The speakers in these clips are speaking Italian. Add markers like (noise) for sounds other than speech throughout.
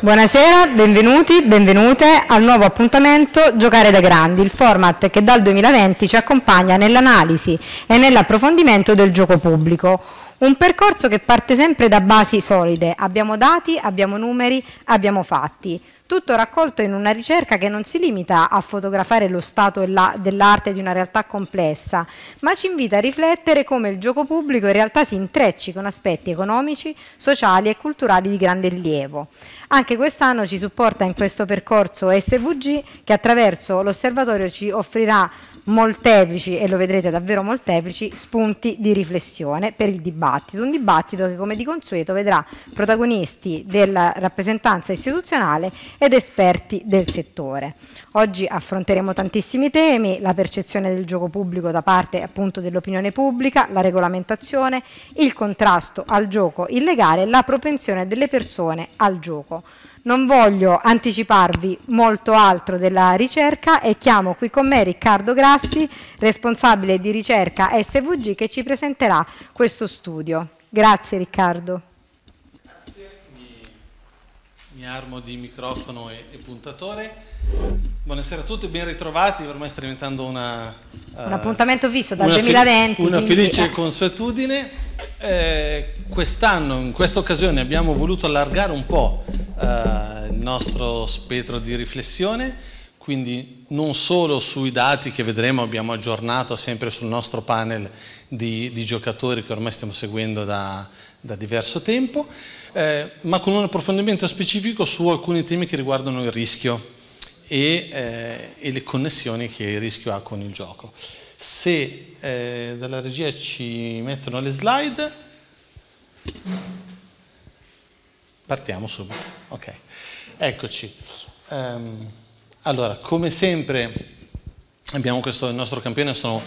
Buonasera, benvenuti, benvenute al nuovo appuntamento Giocare da Grandi, il format che dal 2020 ci accompagna nell'analisi e nell'approfondimento del gioco pubblico. Un percorso che parte sempre da basi solide. Abbiamo dati, abbiamo numeri, abbiamo fatti. Tutto raccolto in una ricerca che non si limita a fotografare lo stato dell'arte di una realtà complessa, ma ci invita a riflettere come il gioco pubblico in realtà si intrecci con aspetti economici, sociali e culturali di grande rilievo. Anche quest'anno ci supporta in questo percorso SVG che attraverso l'osservatorio ci offrirà molteplici, e lo vedrete davvero molteplici, spunti di riflessione per il dibattito. Un dibattito che come di consueto vedrà protagonisti della rappresentanza istituzionale ed esperti del settore. Oggi affronteremo tantissimi temi, la percezione del gioco pubblico da parte appunto dell'opinione pubblica, la regolamentazione, il contrasto al gioco illegale la propensione delle persone al gioco. Non voglio anticiparvi molto altro della ricerca e chiamo qui con me Riccardo Grassi, responsabile di ricerca SVG, che ci presenterà questo studio. Grazie Riccardo. Grazie, mi, mi armo di microfono e, e puntatore. Buonasera a tutti, ben ritrovati, ormai sta diventando una, uh, un appuntamento visto dal una 2020. Una felice eh. consuetudine. Eh, quest'anno, in questa occasione, abbiamo voluto allargare un po' eh, il nostro spettro di riflessione, quindi non solo sui dati che vedremo, abbiamo aggiornato sempre sul nostro panel di, di giocatori che ormai stiamo seguendo da, da diverso tempo, eh, ma con un approfondimento specifico su alcuni temi che riguardano il rischio e, eh, e, le connessioni che il rischio ha con il gioco. Se eh, dalla regia ci mettono le slide, partiamo subito. Ok, eccoci. Um, allora, come sempre, abbiamo questo, il nostro campione sono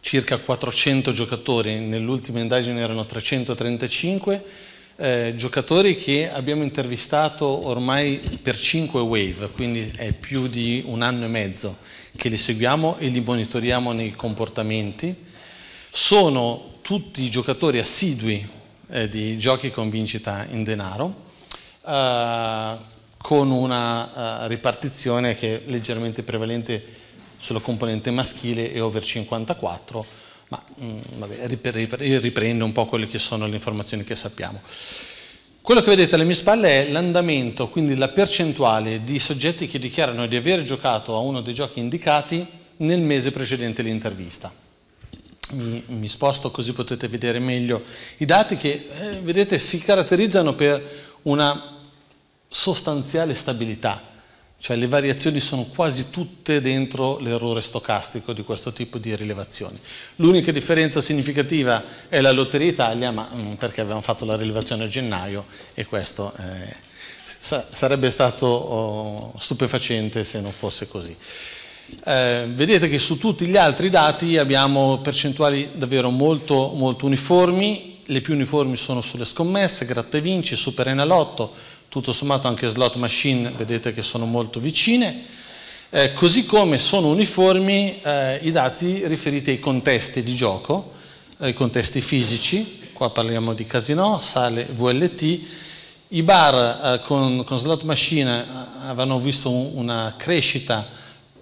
circa 400 giocatori, nell'ultima indagine erano 335 eh, giocatori che abbiamo intervistato ormai per 5 wave, quindi è più di un anno e mezzo che li seguiamo e li monitoriamo nei comportamenti. Sono tutti giocatori assidui eh, di giochi con vincita in denaro, eh, con una eh, ripartizione che è leggermente prevalente sulla componente maschile e over 54, ma mm, vabbè, riprendo un po' quelle che sono le informazioni che sappiamo. Quello che vedete alle mie spalle è l'andamento, quindi la percentuale di soggetti che dichiarano di aver giocato a uno dei giochi indicati nel mese precedente l'intervista. Mi, mi sposto così potete vedere meglio i dati che, eh, vedete, si caratterizzano per una sostanziale stabilità cioè le variazioni sono quasi tutte dentro l'errore stocastico di questo tipo di rilevazioni. L'unica differenza significativa è la Lotteria Italia, ma mm, perché avevamo fatto la rilevazione a gennaio e questo eh, sa sarebbe stato oh, stupefacente se non fosse così. Eh, vedete che su tutti gli altri dati abbiamo percentuali davvero molto, molto uniformi, le più uniformi sono sulle scommesse, gratta e vinci, super enalotto, tutto sommato anche slot machine vedete che sono molto vicine, eh, così come sono uniformi eh, i dati riferiti ai contesti di gioco, ai eh, contesti fisici, qua parliamo di casino, sale, VLT, i bar eh, con, con, slot machine eh, avevano visto un, una crescita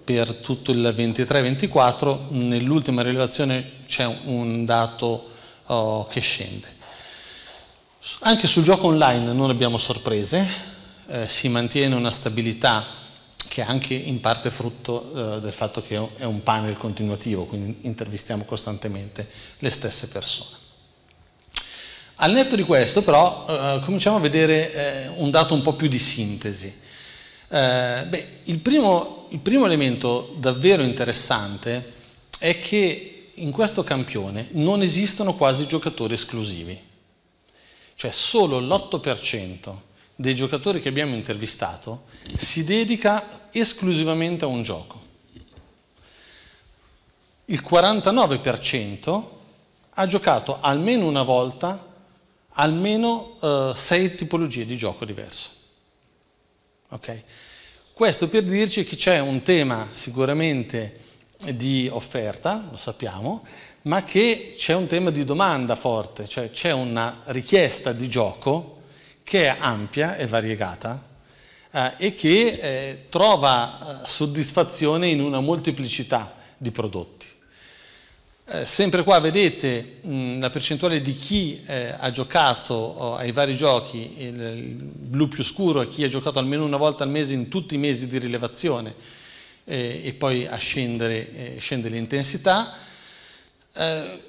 per tutto il 23-24, nell'ultima rilevazione c'è un dato oh, che scende. Anche sul gioco online non abbiamo sorprese, eh, si mantiene una stabilità che è anche in parte frutto eh, del fatto che è un panel continuativo, quindi intervistiamo costantemente le stesse persone. Al netto di questo però eh, cominciamo a vedere eh, un dato un po' più di sintesi. Eh, beh, il, primo, il primo elemento davvero interessante è che in questo campione non esistono quasi giocatori esclusivi. Cioè solo l'8% dei giocatori che abbiamo intervistato si dedica esclusivamente a un gioco. Il 49% ha giocato almeno una volta almeno eh, sei tipologie di gioco diverse. Okay? Questo per dirci che c'è un tema sicuramente di offerta, lo sappiamo, ma che c'è un tema di domanda forte, cioè c'è una richiesta di gioco che è ampia e variegata eh, e che eh, trova eh, soddisfazione in una molteplicità di prodotti. Eh, sempre qua vedete mh, la percentuale di chi eh, ha giocato oh, ai vari giochi, il, il blu più scuro, è chi ha giocato almeno una volta al mese in tutti i mesi di rilevazione eh, e poi a scendere, scende l'intensità eh,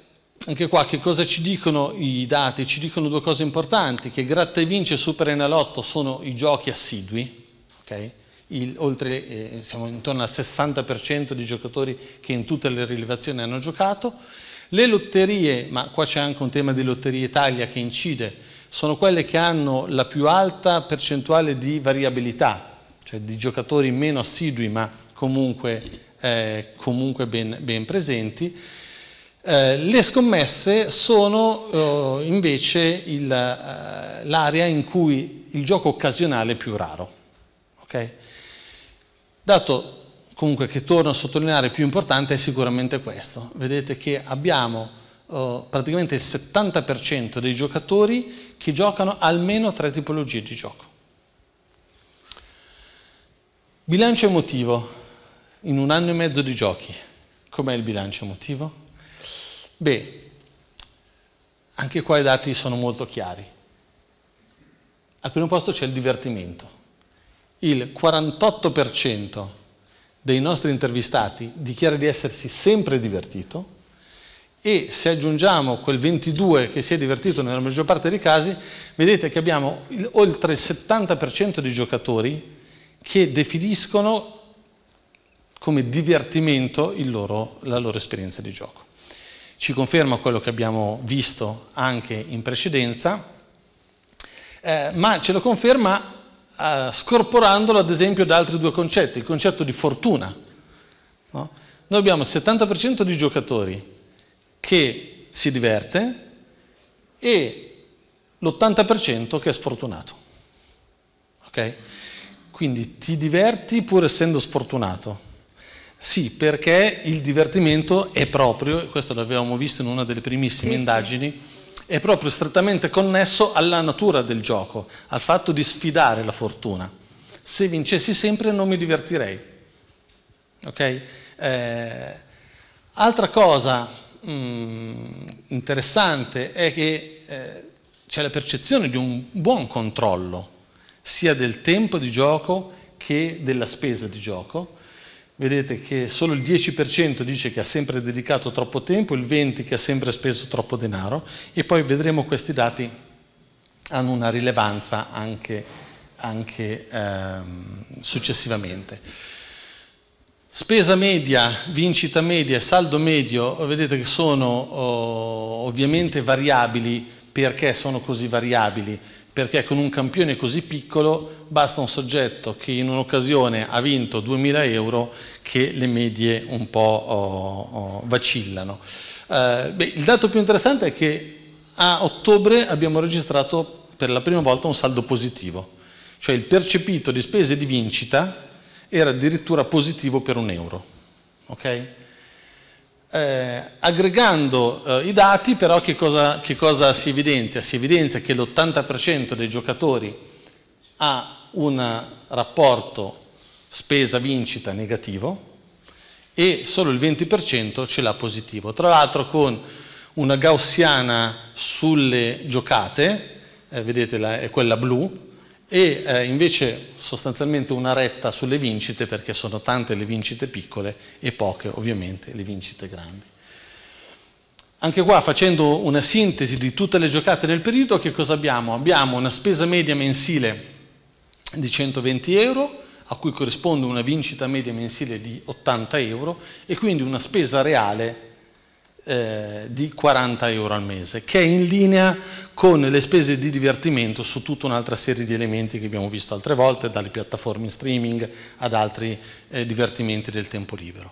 anche qua che cosa ci dicono i dati? Ci dicono due cose importanti, che Gratta e Vince e Super Enalotto sono i giochi assidui, okay? Il, oltre, eh, siamo intorno al 60% di giocatori che in tutte le rilevazioni hanno giocato. Le lotterie, ma qua c'è anche un tema di Lotterie Italia che incide, sono quelle che hanno la più alta percentuale di variabilità, cioè di giocatori meno assidui ma comunque, eh, comunque ben, ben presenti. Eh, le scommesse sono eh, invece il, eh, l'area in cui il gioco occasionale è più raro. Okay? Dato comunque che torno a sottolineare più importante è sicuramente questo. Vedete che abbiamo eh, praticamente il 70% dei giocatori che giocano almeno tre tipologie di gioco. Bilancio emotivo in un anno e mezzo di giochi. Com'è il bilancio emotivo? Beh, anche qua i dati sono molto chiari. Al primo posto c'è il divertimento. Il 48% dei nostri intervistati dichiara di essersi sempre divertito e se aggiungiamo quel 22 che si è divertito nella maggior parte dei casi, vedete che abbiamo oltre il 70% dei giocatori che definiscono come divertimento loro, la loro esperienza di gioco ci conferma quello che abbiamo visto anche in precedenza, eh, ma ce lo conferma eh, scorporandolo ad esempio da altri due concetti, il concetto di fortuna. No? Noi abbiamo il 70% di giocatori che si diverte e l'80% che è sfortunato. Okay? Quindi ti diverti pur essendo sfortunato sì, perché il divertimento è proprio, questo l'avevamo visto in una delle primissime sì, indagini, sì. è proprio strettamente connesso alla natura del gioco, al fatto di sfidare la fortuna. Se vincessi sempre non mi divertirei. Ok? Eh, altra cosa mh, mm, interessante è che eh, c'è la percezione di un buon controllo, sia del tempo di gioco che della spesa di gioco vedete che solo il 10% dice che ha sempre dedicato troppo tempo, il 20% che ha sempre speso troppo denaro e poi vedremo questi dati hanno una rilevanza anche, anche ehm, successivamente. Spesa media, vincita media e saldo medio, vedete che sono oh, ovviamente variabili, perché sono così variabili? perché con un campione così piccolo basta un soggetto che in un'occasione ha vinto 2000 euro che le medie un po' oh, oh, vacillano. Eh, beh, il dato più interessante è che a ottobre abbiamo registrato per la prima volta un saldo positivo, cioè il percepito di spese di vincita era addirittura positivo per un euro. Okay? Eh, aggregando eh, i dati però che cosa, che cosa, si evidenzia? Si evidenzia che l'80% dei giocatori ha un rapporto spesa-vincita negativo e solo il 20% ce l'ha positivo. Tra l'altro con una gaussiana sulle giocate, eh, vedete la, è quella blu, e eh, invece sostanzialmente una retta sulle vincite perché sono tante le vincite piccole e poche ovviamente le vincite grandi. Anche qua facendo una sintesi di tutte le giocate del periodo che cosa abbiamo? Abbiamo una spesa media mensile di 120 euro a cui corrisponde una vincita media mensile di 80 euro e quindi una spesa reale eh, di 40 euro al mese, che è in linea con le spese di divertimento su tutta un'altra serie di elementi che abbiamo visto altre volte, dalle piattaforme in streaming ad altri eh, divertimenti del tempo libero.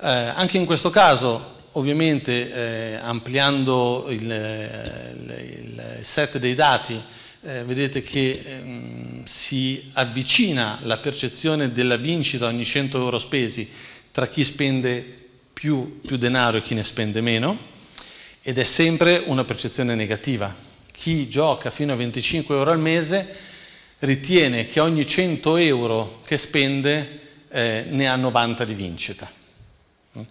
Eh, anche in questo caso, ovviamente, eh, ampliando il, eh, il, set dei dati, eh, vedete che ehm, si avvicina la percezione della vincita ogni 100 euro spesi tra chi spende più, più denaro e chi ne spende meno, ed è sempre una percezione negativa. Chi gioca fino a 25 euro al mese ritiene che ogni 100 euro che spende eh, ne ha 90 di vincita. Mm?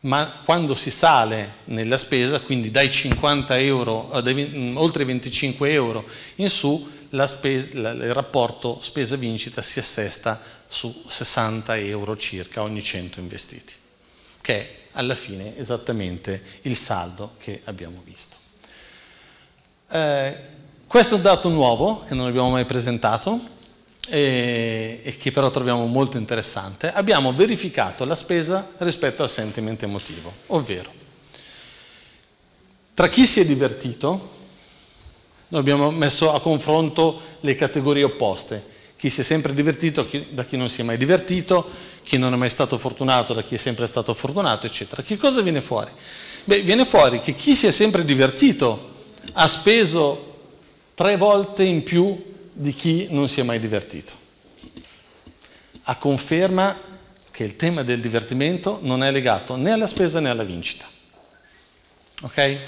Ma quando si sale nella spesa, quindi dai 50 euro, eh, dai, mm, oltre 25 euro in su, Spesa, la, il rapporto spesa-vincita si assesta su 60 euro circa ogni 100 investiti che è alla fine esattamente il saldo che abbiamo visto. Eh, questo è un dato nuovo che non abbiamo mai presentato e, e che però troviamo molto interessante. Abbiamo verificato la spesa rispetto al sentiment emotivo, ovvero tra chi si è divertito, noi abbiamo messo a confronto le categorie opposte, chi si è sempre divertito chi, da chi non si è mai divertito, chi non è mai stato fortunato da chi è sempre stato fortunato, eccetera. Che cosa viene fuori? Beh, viene fuori che chi si è sempre divertito ha speso tre volte in più di chi non si è mai divertito. A conferma che il tema del divertimento non è legato né alla spesa né alla vincita. Ok?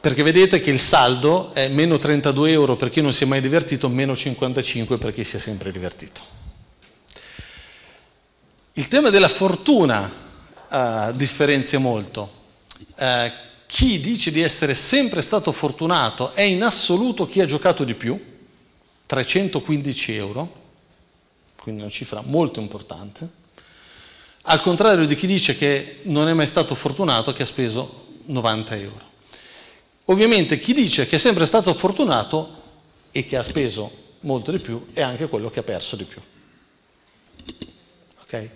perché vedete che il saldo è meno 32 euro per chi non si è mai divertito, meno 55 per chi si è sempre divertito. Il tema della fortuna eh, differenzia molto. Eh, chi dice di essere sempre stato fortunato è in assoluto chi ha giocato di più, 315 euro, quindi una cifra molto importante, al contrario di chi dice che non è mai stato fortunato che ha speso 90 euro. Ovviamente chi dice che è sempre stato fortunato e che ha speso molto di più è anche quello che ha perso di più. Okay?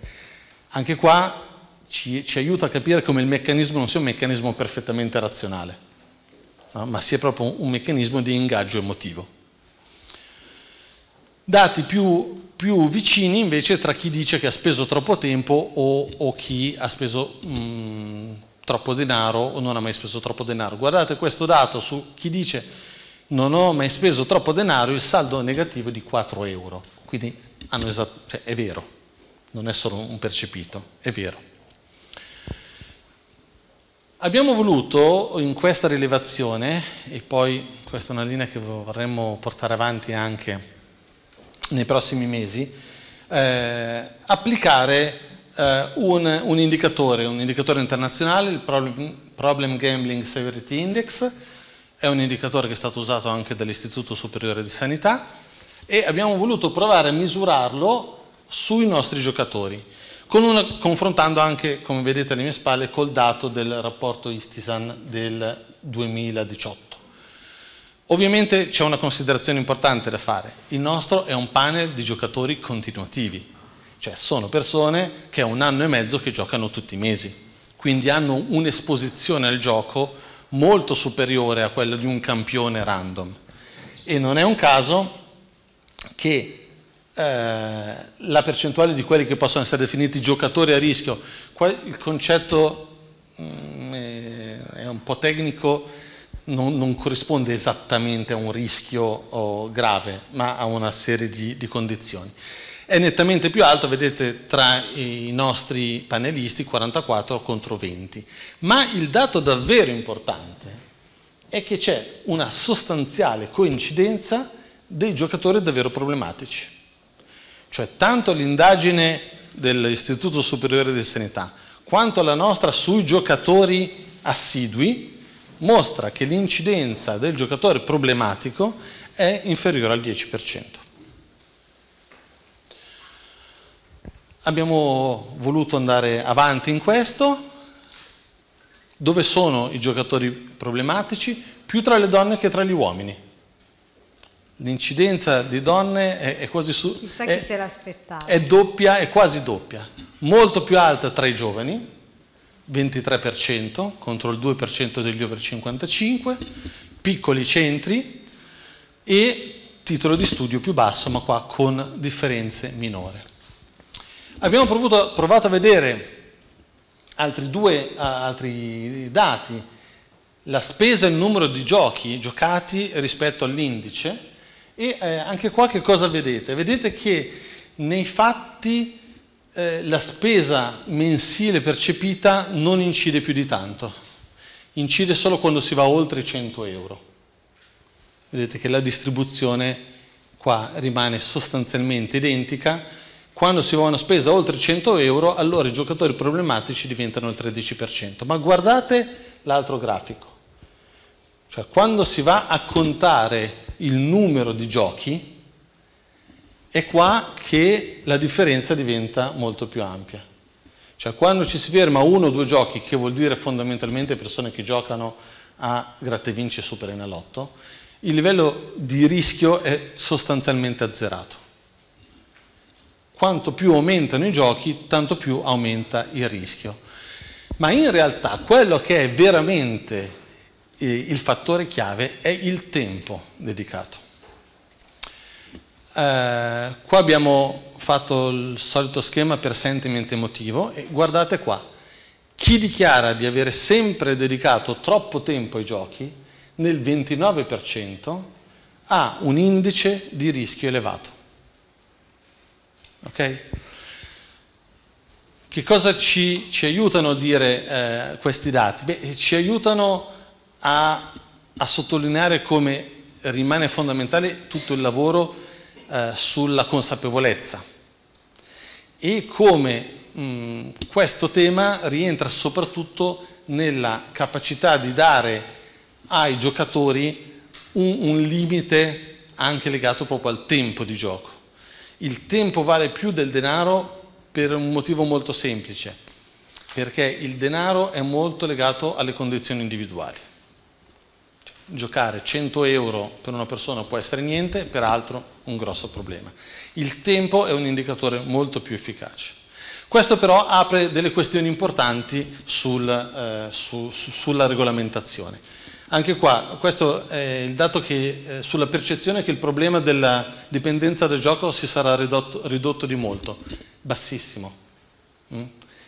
Anche qua ci, ci, aiuta a capire come il meccanismo non sia un meccanismo perfettamente razionale, no? ma sia proprio un meccanismo di ingaggio emotivo. Dati più, più, vicini invece tra chi dice che ha speso troppo tempo o, o chi ha speso mh, mm, troppo denaro o non ha mai speso troppo denaro. Guardate questo dato su chi dice non ho mai speso troppo denaro, il saldo è negativo di 4 euro. Quindi esatto, cioè è vero, non è solo un percepito, è vero. Abbiamo voluto in questa rilevazione, e poi questa è una linea che vorremmo portare avanti anche nei prossimi mesi, eh, applicare eh, un, un, indicatore, un indicatore internazionale, il Problem, Problem Gambling Severity Index, è un indicatore che è stato usato anche dall'Istituto Superiore di Sanità e abbiamo voluto provare a misurarlo sui nostri giocatori, una, confrontando anche, come vedete alle mie spalle, col dato del rapporto Istisan del 2018. Ovviamente c'è una considerazione importante da fare, il nostro è un panel di giocatori continuativi, cioè sono persone che è un anno e mezzo che giocano tutti i mesi, quindi hanno un'esposizione al gioco molto superiore a quella di un campione random. E non è un caso che eh, la percentuale di quelli che possono essere definiti giocatori a rischio, il concetto mm, è un po' tecnico, non, non, corrisponde esattamente a un rischio oh, grave, ma a una serie di, di condizioni è nettamente più alto, vedete tra i nostri panelisti 44 contro 20. Ma il dato davvero importante è che c'è una sostanziale coincidenza dei giocatori davvero problematici. Cioè tanto l'indagine dell'Istituto Superiore di Sanità quanto la nostra sui giocatori assidui mostra che l'incidenza del giocatore problematico è inferiore al 10%. abbiamo voluto andare avanti in questo. Dove sono i giocatori problematici? Più tra le donne che tra gli uomini. L'incidenza di donne è, è quasi su, Chissà è, se l'aspettava. È doppia, è quasi doppia. Molto più alta tra i giovani, 23% contro il 2% degli over 55, piccoli centri e titolo di studio più basso, ma qua con differenze minore. Abbiamo provato, provato a vedere altri due altri dati, la spesa e il numero di giochi giocati rispetto all'indice e eh, anche qua che cosa vedete? Vedete che nei fatti eh, la spesa mensile percepita non incide più di tanto, incide solo quando si va oltre i 100 euro. Vedete che la distribuzione qua rimane sostanzialmente identica, quando si va a una spesa oltre 100 euro, allora i giocatori problematici diventano il 13%. Ma guardate l'altro grafico. Cioè, quando si va a contare il numero di giochi, è qua che la differenza diventa molto più ampia. Cioè, quando ci si ferma a uno o due giochi, che vuol dire fondamentalmente persone che giocano a Gratte Vinci e Super Enalotto, il livello di rischio è sostanzialmente azzerato quanto più aumentano i giochi, tanto più aumenta il rischio. Ma in realtà quello che è veramente eh, il fattore chiave è il tempo dedicato. Eh, qua abbiamo fatto il solito schema per sentiment emotivo e guardate qua, chi dichiara di avere sempre dedicato troppo tempo ai giochi, nel 29% ha un indice di rischio elevato. Ok? Che cosa ci, ci aiutano a dire eh, questi dati? Beh, ci aiutano a, a, sottolineare come rimane fondamentale tutto il lavoro eh, sulla consapevolezza e come mh, questo tema rientra soprattutto nella capacità di dare ai giocatori un, un limite anche legato proprio al tempo di gioco. Il tempo vale più del denaro per un motivo molto semplice, perché il denaro è molto legato alle condizioni individuali. Cioè, giocare 100 euro per una persona può essere niente, peraltro un grosso problema. Il tempo è un indicatore molto più efficace. Questo però apre delle questioni importanti sul, eh, su, su, sulla regolamentazione. Anche qua, questo è il dato che, eh, sulla percezione che il problema della dipendenza dal gioco si sarà ridotto, ridotto di molto, bassissimo. Mm?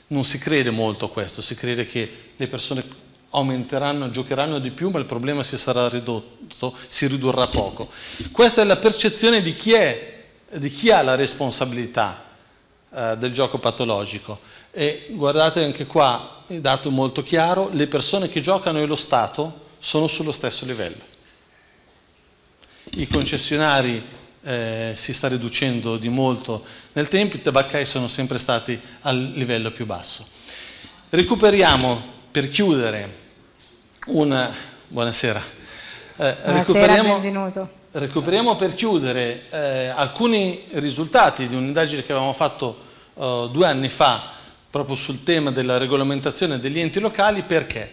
Non si crede molto a questo, si crede che le persone aumenteranno, giocheranno di più, ma il problema si sarà ridotto, si ridurrà poco. Questa è la percezione di chi, è, di chi ha la responsabilità eh, del gioco patologico. E guardate anche qua, il dato è molto chiaro, le persone che giocano e lo Stato sono sullo stesso livello. I concessionari eh, si sta riducendo di molto nel tempo, i tabaccai sono sempre stati al livello più basso. Recuperiamo, per chiudere, una... Buonasera. Eh, recuperiamo... Recuperiamo per chiudere eh, alcuni risultati di un'indagine che avevamo fatto eh, due anni fa proprio sul tema della regolamentazione degli enti locali perché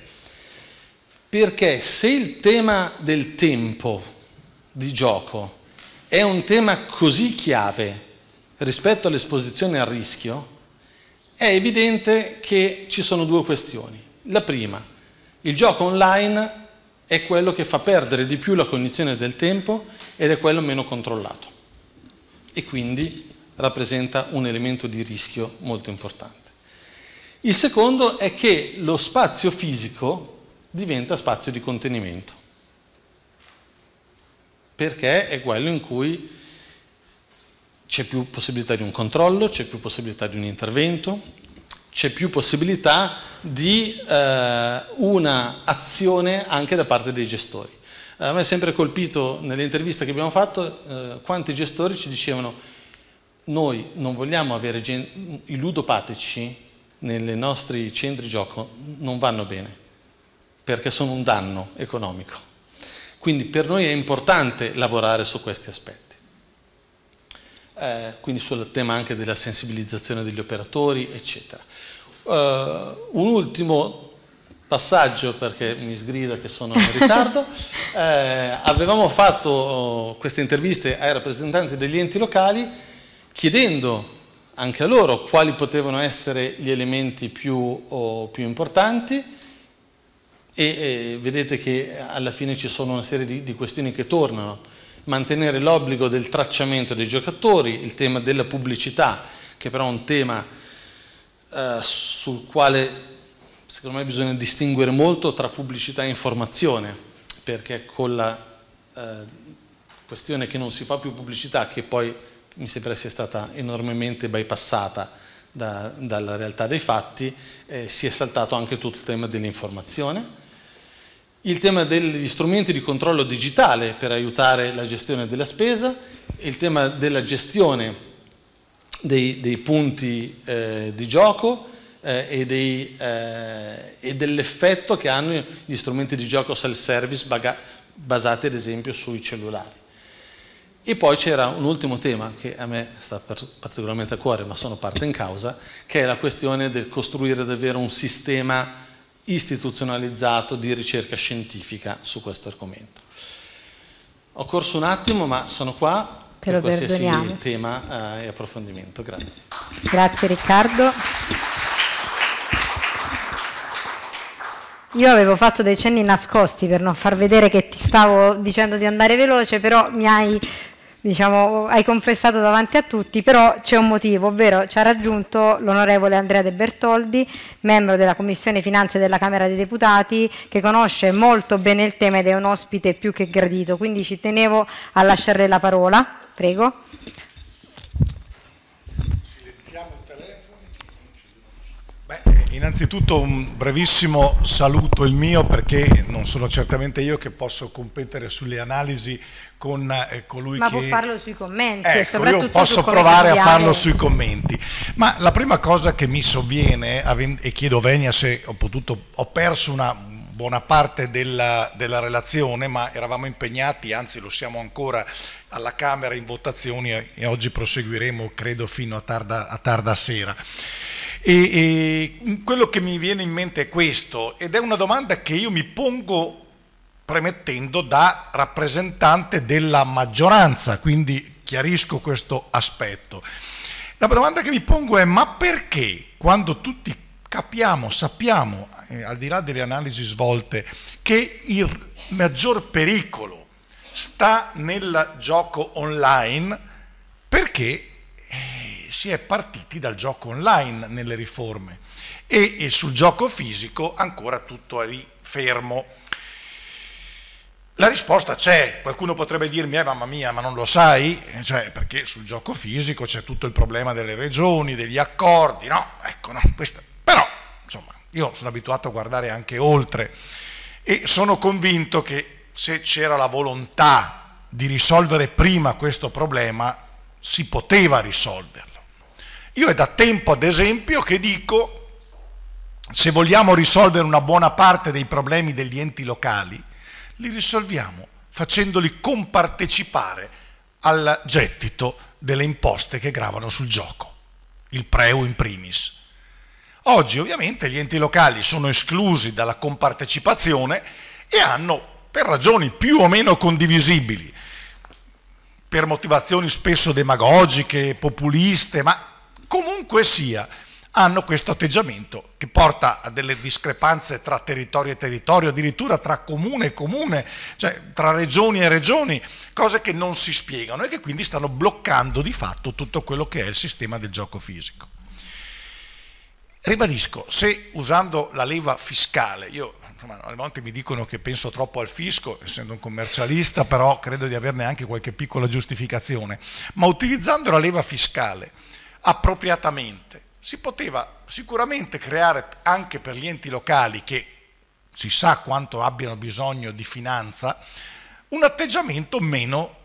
perché se il tema del tempo di gioco è un tema così chiave rispetto all'esposizione al rischio, è evidente che ci sono due questioni. La prima, il gioco online è quello che fa perdere di più la cognizione del tempo ed è quello meno controllato e quindi rappresenta un elemento di rischio molto importante. Il secondo è che lo spazio fisico diventa spazio di contenimento, perché è quello in cui c'è più possibilità di un controllo, c'è più possibilità di un intervento, c'è più possibilità di eh, un'azione anche da parte dei gestori. A me è sempre colpito nelle interviste che abbiamo fatto eh, quanti gestori ci dicevano noi non vogliamo avere i ludopatici nei nostri centri gioco, non vanno bene perché sono un danno economico. Quindi per noi è importante lavorare su questi aspetti. Eh, quindi sul tema anche della sensibilizzazione degli operatori, eccetera. Eh, un ultimo passaggio, perché mi sgrida che sono in ritardo, (laughs) eh, avevamo fatto oh, queste interviste ai rappresentanti degli enti locali chiedendo anche a loro quali potevano essere gli elementi più, oh, più importanti, e eh, vedete che alla fine ci sono una serie di, di questioni che tornano. Mantenere l'obbligo del tracciamento dei giocatori, il tema della pubblicità, che però è un tema eh, sul quale secondo me bisogna distinguere molto tra pubblicità e informazione, perché con la eh, questione che non si fa più pubblicità, che poi mi sembra sia stata enormemente bypassata da, dalla realtà dei fatti, eh, si è saltato anche tutto il tema dell'informazione il tema degli strumenti di controllo digitale per aiutare la gestione della spesa, il tema della gestione dei, dei punti eh, di gioco eh, e, eh, e dell'effetto che hanno gli strumenti di gioco self-service basati ad esempio sui cellulari. E poi c'era un ultimo tema che a me sta particolarmente a cuore, ma sono parte in causa, che è la questione del costruire davvero un sistema istituzionalizzato di ricerca scientifica su questo argomento. Ho corso un attimo, ma sono qua Te per qualsiasi tema eh, e approfondimento. Grazie. Grazie Riccardo. Io avevo fatto dei cenni nascosti per non far vedere che ti stavo dicendo di andare veloce, però mi hai diciamo, hai confessato davanti a tutti, però c'è un motivo, ovvero ci ha raggiunto l'onorevole Andrea De Bertoldi, membro della Commissione Finanze della Camera dei Deputati, che conosce molto bene il tema ed è un ospite più che gradito, quindi ci tenevo a lasciarle la parola, prego. Beh, eh, innanzitutto un brevissimo saluto il mio perché non sono certamente io che posso competere sulle analisi con eh, colui Ma che... Ma può farlo sui commenti, ecco, io posso provare a farlo sui commenti. Ma la prima cosa che mi sovviene, e chiedo Venia se ho potuto, ho perso una buona parte della, della relazione, ma eravamo impegnati, anzi lo siamo ancora alla Camera in votazioni e oggi proseguiremo credo fino a tarda, a tarda sera. E, e quello che mi viene in mente è questo ed è una domanda che io mi pongo premettendo da rappresentante della maggioranza, quindi chiarisco questo aspetto. La domanda che mi pongo è ma perché quando tutti capiamo, sappiamo, eh, al di là delle analisi svolte, che il maggior pericolo sta nel gioco online, perché eh, si è partiti dal gioco online nelle riforme e, e sul gioco fisico ancora tutto è lì fermo. La risposta c'è, qualcuno potrebbe dirmi, eh, mamma mia, ma non lo sai? Eh, cioè, perché sul gioco fisico c'è tutto il problema delle regioni, degli accordi, no? Ecco, no, questa... Però, insomma, io sono abituato a guardare anche oltre e sono convinto che se c'era la volontà di risolvere prima questo problema, si poteva risolverlo. Io è da tempo, ad esempio, che dico, se vogliamo risolvere una buona parte dei problemi degli enti locali, li risolviamo facendoli compartecipare al gettito delle imposte che gravano sul gioco, il preu in primis. Oggi ovviamente gli enti locali sono esclusi dalla compartecipazione e hanno, per ragioni più o meno condivisibili, per motivazioni spesso demagogiche, populiste, ma comunque sia, hanno questo atteggiamento che porta a delle discrepanze tra territorio e territorio, addirittura tra comune e comune, cioè tra regioni e regioni, cose che non si spiegano e che quindi stanno bloccando di fatto tutto quello che è il sistema del gioco fisico. Ribadisco, se usando la leva fiscale, io insomma, alle volte mi dicono che penso troppo al fisco, essendo un commercialista, però credo di averne anche qualche piccola giustificazione, ma utilizzando la leva fiscale appropriatamente, si poteva sicuramente creare anche per gli enti locali che si sa quanto abbiano bisogno di finanza, un atteggiamento meno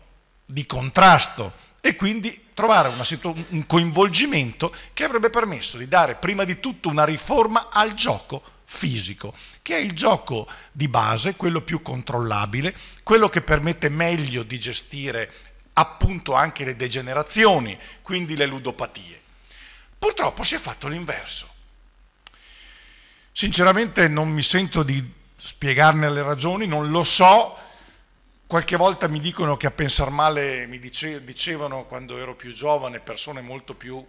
di contrasto e quindi trovare un coinvolgimento che avrebbe permesso di dare prima di tutto una riforma al gioco fisico, che è il gioco di base, quello più controllabile, quello che permette meglio di gestire appunto anche le degenerazioni, quindi le ludopatie. Purtroppo si è fatto l'inverso. Sinceramente non mi sento di spiegarne le ragioni, non lo so. Qualche volta mi dicono che a pensare male mi dice, dicevano quando ero più giovane persone molto più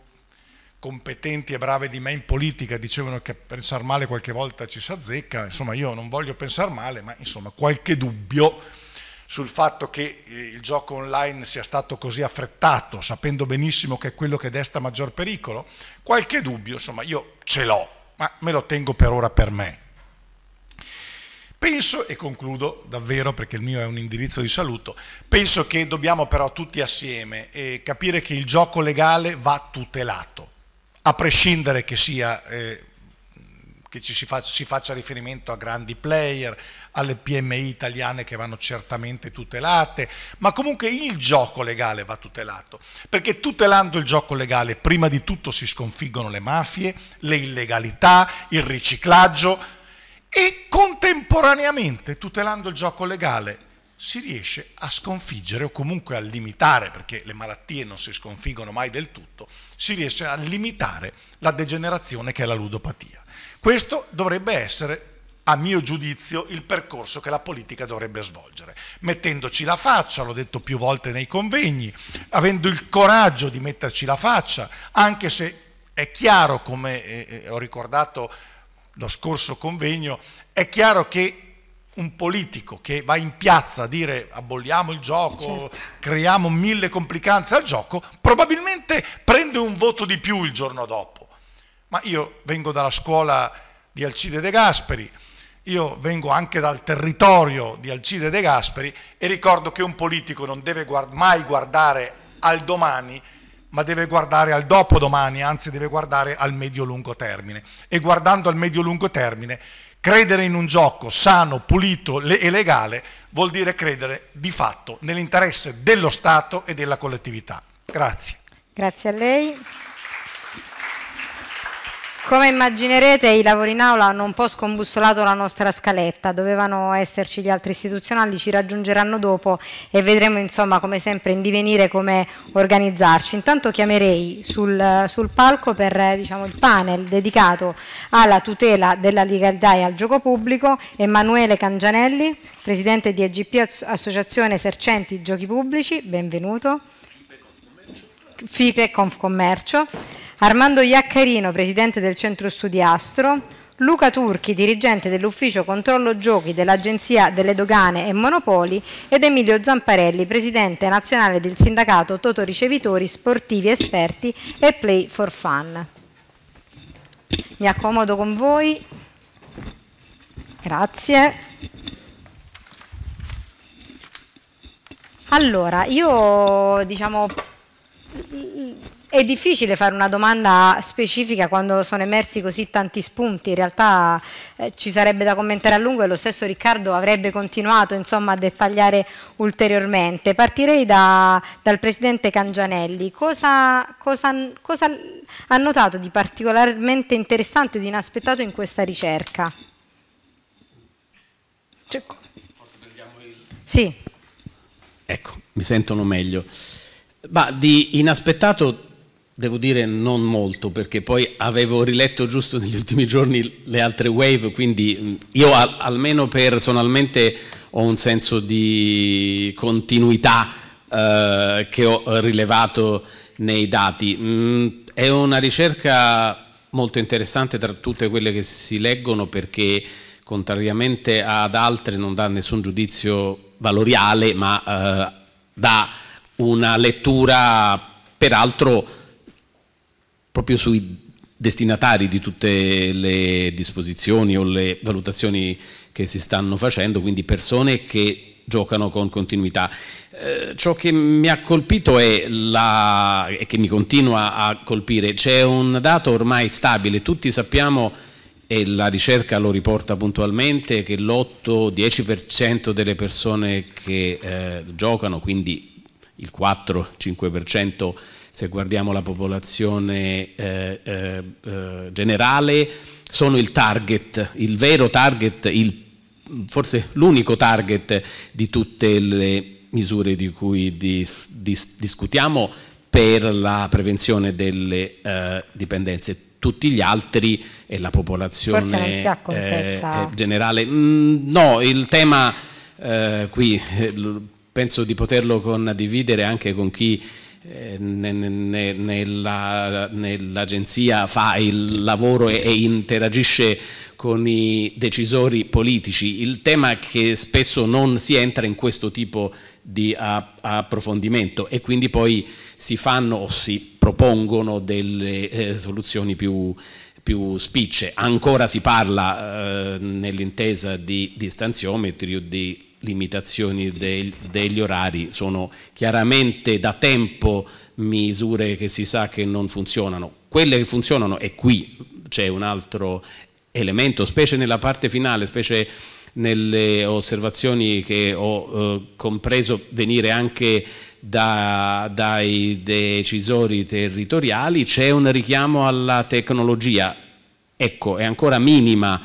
competenti e brave di me in politica dicevano che a pensare male qualche volta ci si azzecca, insomma io non voglio pensare male, ma insomma qualche dubbio sul fatto che eh, il gioco online sia stato così affrettato, sapendo benissimo che è quello che desta maggior pericolo, qualche dubbio, insomma, io ce l'ho, ma me lo tengo per ora per me. Penso, e concludo davvero perché il mio è un indirizzo di saluto, penso che dobbiamo però tutti assieme eh, capire che il gioco legale va tutelato, a prescindere che sia eh, che ci si, fa, si faccia riferimento a grandi player, alle PMI italiane che vanno certamente tutelate, ma comunque il gioco legale va tutelato, perché tutelando il gioco legale prima di tutto si sconfiggono le mafie, le illegalità, il riciclaggio e contemporaneamente tutelando il gioco legale si riesce a sconfiggere o comunque a limitare, perché le malattie non si sconfiggono mai del tutto, si riesce a limitare la degenerazione che è la ludopatia. Questo dovrebbe essere, a mio giudizio, il percorso che la politica dovrebbe svolgere, mettendoci la faccia, l'ho detto più volte nei convegni, avendo il coraggio di metterci la faccia, anche se è chiaro, come eh, eh, ho ricordato lo scorso convegno, è chiaro che un politico che va in piazza a dire aboliamo il gioco, certo. creiamo mille complicanze al gioco, probabilmente prende un voto di più il giorno dopo ma io vengo dalla scuola di Alcide De Gasperi, io vengo anche dal territorio di Alcide De Gasperi e ricordo che un politico non deve guard mai guardare al domani, ma deve guardare al dopodomani, anzi deve guardare al medio-lungo termine. E guardando al medio-lungo termine, credere in un gioco sano, pulito e legale vuol dire credere di fatto nell'interesse dello Stato e della collettività. Grazie. Grazie a lei. Come immaginerete i lavori in aula hanno un po' scombussolato la nostra scaletta, dovevano esserci gli altri istituzionali, ci raggiungeranno dopo e vedremo insomma come sempre in divenire come organizzarci. Intanto chiamerei sul, sul palco per diciamo, il panel dedicato alla tutela della legalità e al gioco pubblico Emanuele Cangianelli, Presidente di EGP Associazione Esercenti Giochi Pubblici, benvenuto. FIPE Confcommercio. Armando Iaccarino, presidente del centro studi Astro, Luca Turchi, dirigente dell'ufficio controllo giochi dell'Agenzia delle Dogane e Monopoli ed Emilio Zamparelli, presidente nazionale del sindacato Toto Ricevitori Sportivi Esperti e Play for Fun. Mi accomodo con voi. Grazie. Allora, io diciamo è difficile fare una domanda specifica quando sono emersi così tanti spunti, in realtà eh, ci sarebbe da commentare a lungo e lo stesso Riccardo avrebbe continuato insomma, a dettagliare ulteriormente. Partirei da, dal Presidente Cangianelli, cosa, cosa, cosa ha notato di particolarmente interessante o di inaspettato in questa ricerca? Forse prendiamo il... Sì. Ecco, mi sentono meglio. Ma di inaspettato Devo dire non molto, perché poi avevo riletto giusto negli ultimi giorni le altre wave, quindi io almeno personalmente ho un senso di continuità eh, che ho rilevato nei dati. Mm, è una ricerca molto interessante tra tutte quelle che si leggono perché contrariamente ad altre non dà nessun giudizio valoriale, ma eh, dà una lettura peraltro proprio sui destinatari di tutte le disposizioni o le valutazioni che si stanno facendo, quindi persone che giocano con continuità. Eh, ciò che mi ha colpito e che mi continua a colpire, c'è un dato ormai stabile, tutti sappiamo e la ricerca lo riporta puntualmente che l'8-10% delle persone che eh, giocano, quindi il 4-5% se guardiamo la popolazione eh, eh, eh, generale, sono il target, il vero target, il, forse l'unico target di tutte le misure di cui dis, dis, discutiamo per la prevenzione delle eh, dipendenze. Tutti gli altri e la popolazione eh, eh, generale. Mm, no, il tema qui penso di poterlo condividere anche con chi eh, nella, nell'agenzia fa il lavoro e, e, interagisce con i decisori politici. Il tema è che spesso non si entra in questo tipo di approfondimento e quindi poi si fanno o si propongono delle eh, soluzioni più, più spicce. Ancora si parla eh, nell'intesa di distanziometri o di limitazioni dei, degli orari sono chiaramente da tempo misure che si sa che non funzionano. Quelle che funzionano, e qui c'è un altro elemento, specie nella parte finale, specie nelle osservazioni che ho eh, compreso venire anche da, dai decisori territoriali, c'è un richiamo alla tecnologia, ecco, è ancora minima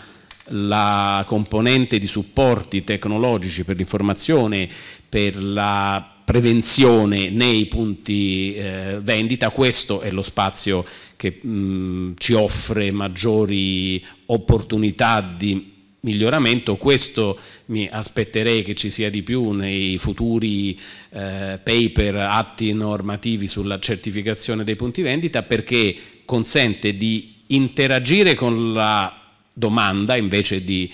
la componente di supporti tecnologici per l'informazione, per la prevenzione nei punti eh, vendita, questo è lo spazio che mh, mm, ci offre maggiori opportunità di miglioramento, questo mi aspetterei che ci sia di più nei futuri eh, paper, atti normativi sulla certificazione dei punti vendita perché consente di interagire con la domanda invece di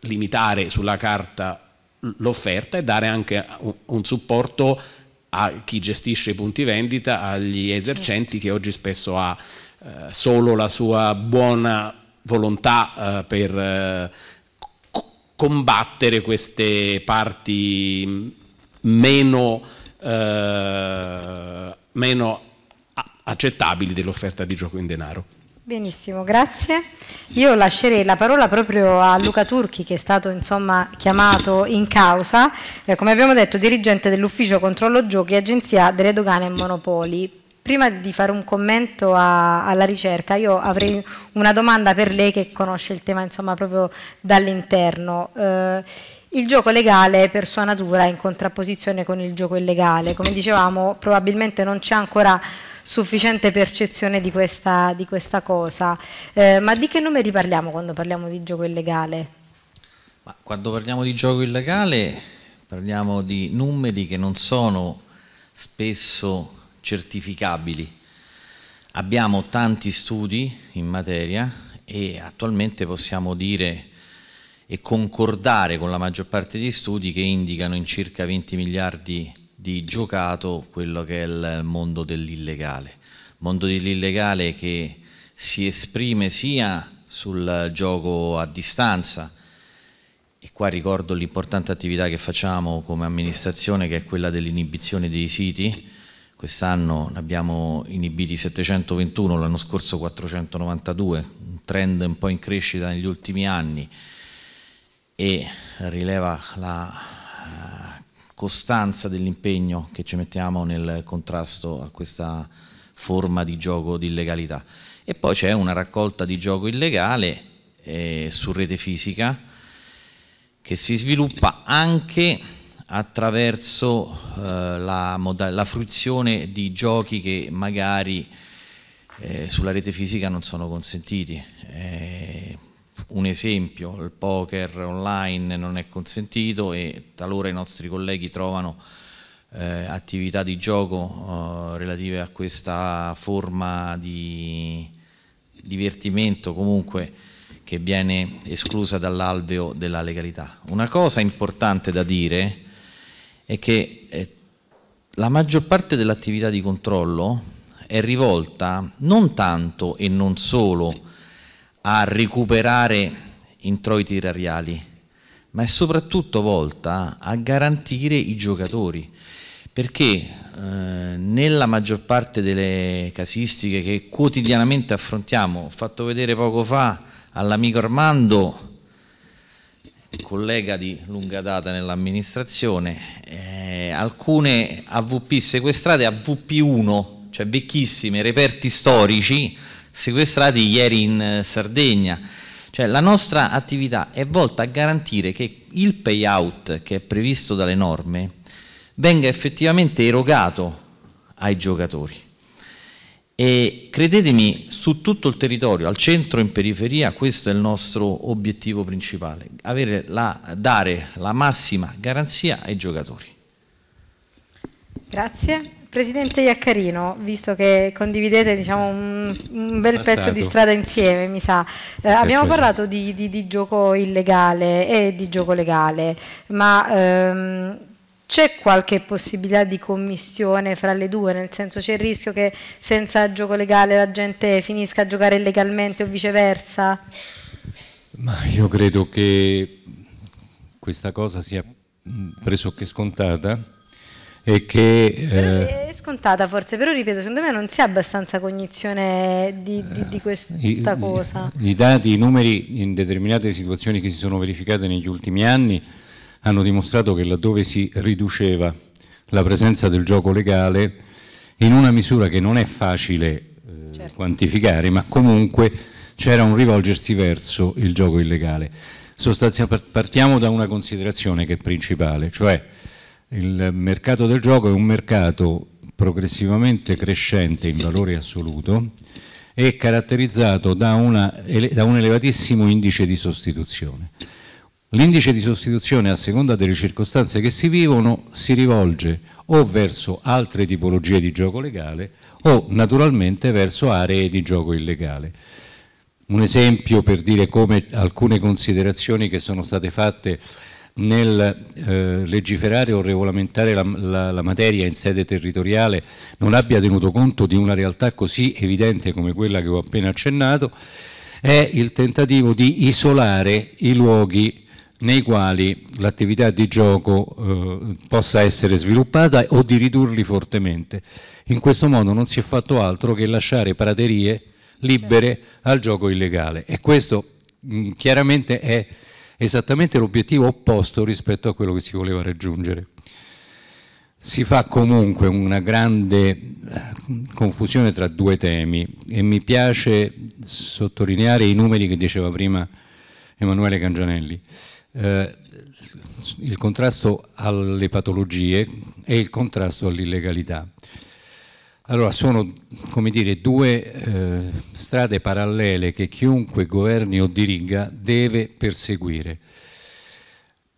limitare sulla carta l'offerta e dare anche un supporto a chi gestisce i punti vendita, agli esercenti che oggi spesso ha eh, solo la sua buona volontà eh, per eh, combattere queste parti meno, meno accettabili dell'offerta di gioco in denaro. Benissimo, grazie. Io lascerei la parola proprio a Luca Turchi che è stato insomma, chiamato in causa, eh, come abbiamo detto dirigente dell'ufficio controllo giochi agenzia delle dogane e monopoli. Prima di fare un commento a, alla ricerca io avrei una domanda per lei che conosce il tema insomma, proprio dall'interno. Eh, il gioco legale per sua natura è in contrapposizione con il gioco illegale, come dicevamo probabilmente non c'è ancora sufficiente percezione di questa, di questa cosa. Eh, ma di che numeri parliamo quando parliamo di gioco illegale? Ma quando parliamo di gioco illegale parliamo di numeri che non sono spesso certificabili. Abbiamo tanti studi in materia e attualmente possiamo dire e concordare con la maggior parte degli studi che indicano in circa 20 miliardi di di giocato quello che è il mondo dell'illegale. Mondo dell'illegale che si esprime sia sul gioco a distanza, e qua ricordo l'importante attività che facciamo come amministrazione che è quella dell'inibizione dei siti, quest'anno ne abbiamo inibiti 721, l'anno scorso 492, un trend un po' in crescita negli ultimi anni e rileva la costanza dell'impegno che ci mettiamo nel contrasto a questa forma di gioco di illegalità. E poi c'è una raccolta di gioco illegale eh, su rete fisica che si sviluppa anche attraverso eh, la, la, fruizione di giochi che magari eh, sulla rete fisica non sono consentiti. Eh, un esempio, il poker online non è consentito e talora i nostri colleghi trovano eh, attività di gioco eh, relative a questa forma di divertimento comunque che viene esclusa dall'alveo della legalità. Una cosa importante da dire è che eh, la maggior parte dell'attività di controllo è rivolta non tanto e non solo a a recuperare introiti erariali, ma è soprattutto volta a garantire i giocatori, perché eh, nella maggior parte delle casistiche che quotidianamente affrontiamo, ho fatto vedere poco fa all'amico Armando, collega di lunga data nell'amministrazione, eh, alcune AVP sequestrate, AVP1, cioè vecchissime, reperti storici, sequestrati ieri in eh, Sardegna. Cioè la nostra attività è volta a garantire che il payout che è previsto dalle norme venga effettivamente erogato ai giocatori. E credetemi, su tutto il territorio, al centro e in periferia, questo è il nostro obiettivo principale, la, dare la massima garanzia ai giocatori. Grazie. Presidente Iaccarino, visto che condividete diciamo, un, un, bel Passato. Ah, pezzo di strada insieme, mi sa, eh, abbiamo parlato di, di, di, gioco illegale e di gioco legale, ma ehm, c'è qualche possibilità di commissione fra le due, nel senso c'è il rischio che senza gioco legale la gente finisca a giocare illegalmente o viceversa? Ma io credo che questa cosa sia pressoché scontata e che... Eh... È scontata forse, però ripeto, secondo me non si ha abbastanza cognizione di, di, di eh, questa I, cosa. I dati, i numeri in determinate situazioni che si sono verificate negli ultimi anni hanno dimostrato che laddove si riduceva la presenza del gioco legale, in una misura che non è facile eh, certo. quantificare, ma comunque c'era un rivolgersi verso il gioco illegale. Sostanzia, partiamo da una considerazione che è principale, cioè il mercato del gioco è un mercato progressivamente crescente in valore assoluto e caratterizzato da, una, da un elevatissimo indice di sostituzione. L'indice di sostituzione, a seconda delle circostanze che si vivono, si rivolge o verso altre tipologie di gioco legale o naturalmente verso aree di gioco illegale. Un esempio per dire come alcune considerazioni che sono state fatte nel eh, legiferare o regolamentare la, la, la, materia in sede territoriale non abbia tenuto conto di una realtà così evidente come quella che ho appena accennato, è il tentativo di isolare i luoghi nei quali l'attività di gioco eh, possa essere sviluppata o di ridurli fortemente. In questo modo non si è fatto altro che lasciare praterie libere certo. al gioco illegale e questo mh, mm, chiaramente è esattamente l'obiettivo opposto rispetto a quello che si voleva raggiungere. Si fa comunque una grande eh, confusione tra due temi e mi piace sottolineare i numeri che diceva prima Emanuele Cangianelli. Eh, il contrasto alle patologie e il contrasto all'illegalità. Allora, sono come dire, due eh, strade parallele che chiunque governi o diriga deve perseguire.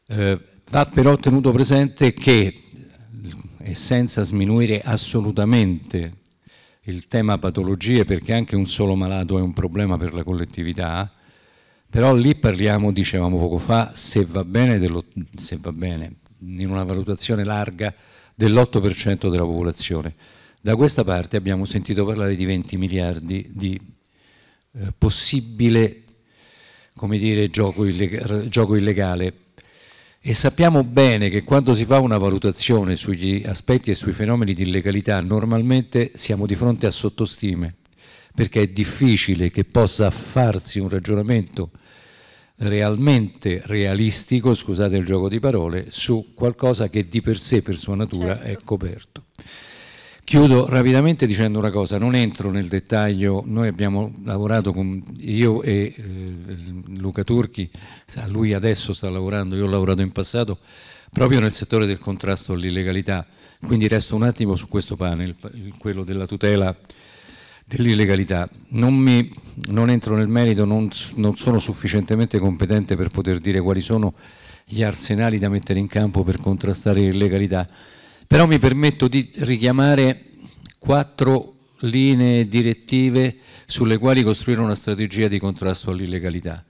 Eh, va però tenuto presente che, e senza sminuire assolutamente il tema patologie, perché anche un solo malato è un problema per la collettività, però lì parliamo, dicevamo poco fa, se va bene, dello, se va bene in una valutazione larga, dell'8% della popolazione da questa parte abbiamo sentito parlare di 20 miliardi di eh, possibile dire, gioco, illegale, gioco illegale e sappiamo bene che quando si fa una valutazione sugli aspetti e sui fenomeni di illegalità normalmente siamo di fronte a sottostime perché è difficile che possa farsi un ragionamento realmente realistico, scusate il gioco di parole, su qualcosa che di per sé per sua natura certo. è coperto. Chiudo rapidamente dicendo una cosa, non entro nel dettaglio, noi abbiamo lavorato con io e eh, Luca Turchi, lui adesso sta lavorando, io ho lavorato in passato proprio nel settore del contrasto all'illegalità, quindi resto un attimo su questo panel, quello della tutela dell'illegalità. Non, mi, non entro nel merito, non, non sono sufficientemente competente per poter dire quali sono gli arsenali da mettere in campo per contrastare l'illegalità però mi permetto di richiamare quattro linee direttive sulle quali costruire una strategia di contrasto all'illegalità.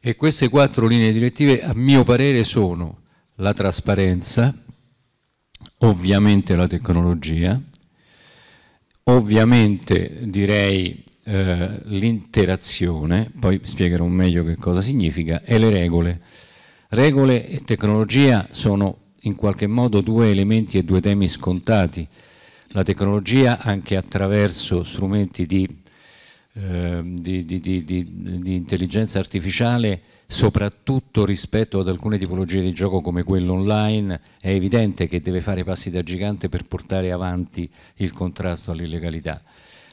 E queste quattro linee direttive, a mio parere, sono la trasparenza, ovviamente la tecnologia, ovviamente direi eh, l'interazione, poi spiegherò meglio che cosa significa, e le regole. Regole e tecnologia sono in qualche modo due elementi e due temi scontati. La tecnologia anche attraverso strumenti di, eh, di, di, di intelligenza artificiale, soprattutto rispetto ad alcune tipologie di gioco come quello online, è evidente che deve fare passi da gigante per portare avanti il contrasto all'illegalità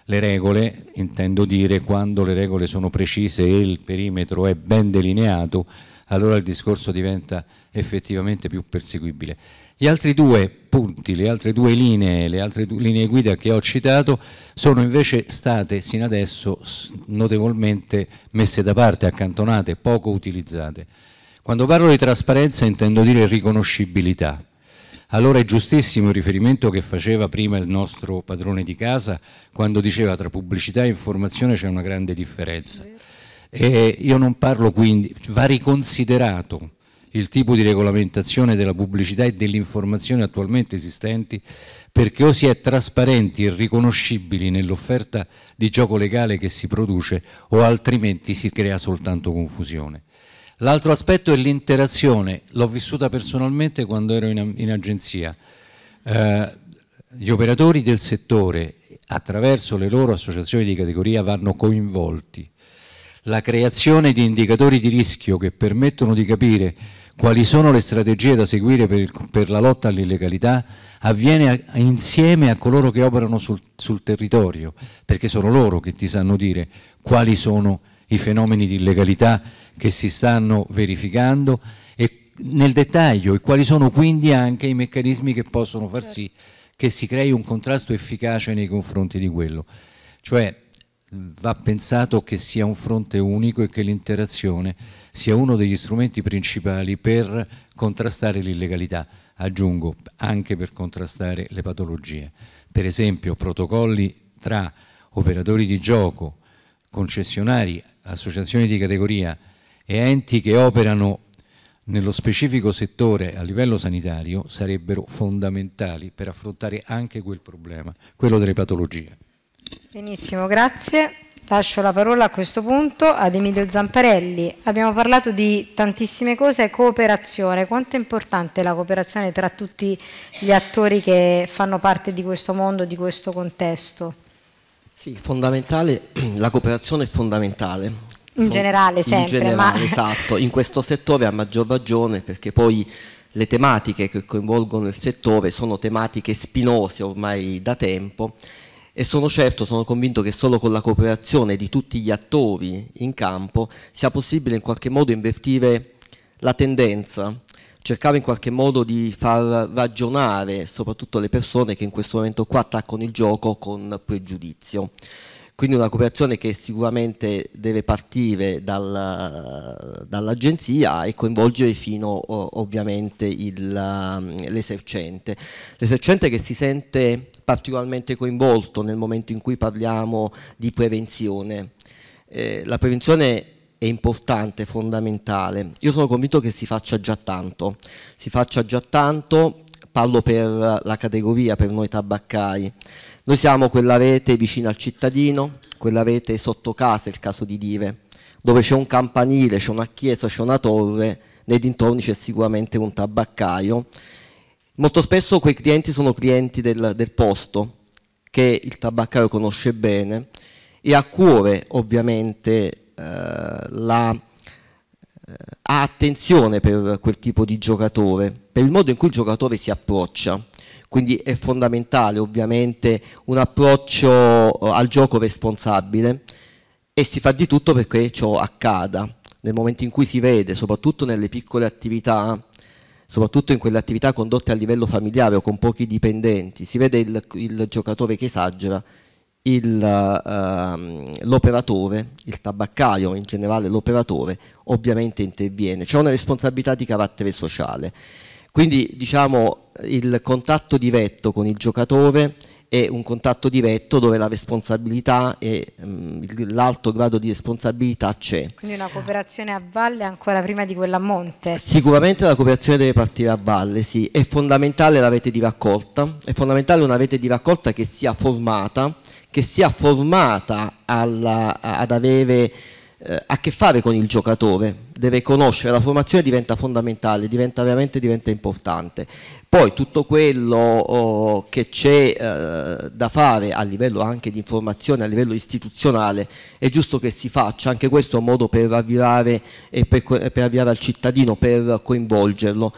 le regole, intendo dire quando le regole sono precise e il perimetro è ben delineato, allora il discorso diventa effettivamente più perseguibile. Gli altri due punti, le altre due linee, le altre due linee guida che ho citato sono invece state sino adesso notevolmente messe da parte, accantonate, poco utilizzate. Quando parlo di trasparenza intendo dire riconoscibilità. Allora è giustissimo il riferimento che faceva prima il nostro padrone di casa quando diceva tra pubblicità e informazione c'è una grande differenza. E io non parlo quindi, va riconsiderato il tipo di regolamentazione della pubblicità e dell'informazione attualmente esistenti perché o si è trasparenti e riconoscibili nell'offerta di gioco legale che si produce o altrimenti si crea soltanto confusione. L'altro aspetto è l'interazione, l'ho vissuta personalmente quando ero in, in agenzia. Eh, gli operatori del settore attraverso le loro associazioni di categoria vanno coinvolti la creazione di indicatori di rischio che permettono di capire quali sono le strategie da seguire per, per la lotta all'illegalità avviene a, insieme a coloro che operano sul, sul, territorio, perché sono loro che ti sanno dire quali sono i fenomeni di illegalità che si stanno verificando e nel dettaglio e quali sono quindi anche i meccanismi che possono far sì certo. che si crei un contrasto efficace nei confronti di quello. Cioè, va pensato che sia un fronte unico e che l'interazione sia uno degli strumenti principali per contrastare l'illegalità, aggiungo anche per contrastare le patologie. Per esempio protocolli tra operatori di gioco, concessionari, associazioni di categoria e enti che operano nello specifico settore a livello sanitario sarebbero fondamentali per affrontare anche quel problema, quello delle patologie. Benissimo, grazie. Lascio la parola a questo punto ad Emilio Zamparelli. Abbiamo parlato di tantissime cose, cooperazione. Quanto è importante la cooperazione tra tutti gli attori che fanno parte di questo mondo, di questo contesto? Sì, fondamentale, (clears throat) la cooperazione è fondamentale. In generale, sempre. In generale, ma... esatto. In questo settore a maggior ragione perché poi le tematiche che coinvolgono il settore sono tematiche spinose ormai da tempo e sono certo, sono convinto che solo con la cooperazione di tutti gli attori in campo sia possibile in qualche modo invertire la tendenza, cercare in qualche modo di far ragionare soprattutto le persone che in questo momento qua attaccano il gioco con pregiudizio quindi una cooperazione che sicuramente deve partire dal, dall'agenzia e coinvolgere fino ovviamente um, l'esercente. L'esercente che si sente particolarmente coinvolto nel momento in cui parliamo di prevenzione. Eh, la prevenzione è importante, fondamentale. Io sono convinto che si faccia già tanto, si faccia già tanto, parlo per la categoria, per noi tabaccai. Noi siamo quella rete vicina al cittadino, quella rete sotto casa, il caso di Dive, dove c'è un campanile, c'è una chiesa, c'è una torre, nei dintorni c'è sicuramente un tabaccaio. Molto spesso quei clienti sono clienti del, del posto, che il tabaccaio conosce bene e ha cuore ovviamente eh, la eh, attenzione per quel tipo di giocatore, per il modo in cui il giocatore si approccia quindi è fondamentale ovviamente un approccio eh, al gioco responsabile e si fa di tutto perché ciò accada. Nel momento in cui si vede, soprattutto nelle piccole attività, soprattutto in quelle attività condotte a livello familiare o con pochi dipendenti, si vede il, il giocatore che esagera, ehm, l'operatore, il, uh, il tabaccaio in generale l'operatore, ovviamente interviene. C'è una responsabilità di carattere sociale. Quindi diciamo il contatto diretto con il giocatore è un contatto diretto dove la responsabilità e mm, l'alto grado di responsabilità c'è. Quindi una cooperazione a valle ancora prima di quella a monte. Sicuramente la cooperazione deve partire a valle, sì. È fondamentale la rete di raccolta, è fondamentale una rete di raccolta che sia formata, che sia formata alla, ad avere eh, a che fare con il giocatore, deve conoscere, la formazione diventa fondamentale, diventa veramente diventa importante. Poi tutto quello oh, che c'è eh, da fare a livello anche di informazione, a livello istituzionale, è giusto che si faccia, anche questo è un modo per avviare, per, per avviare al cittadino, per coinvolgerlo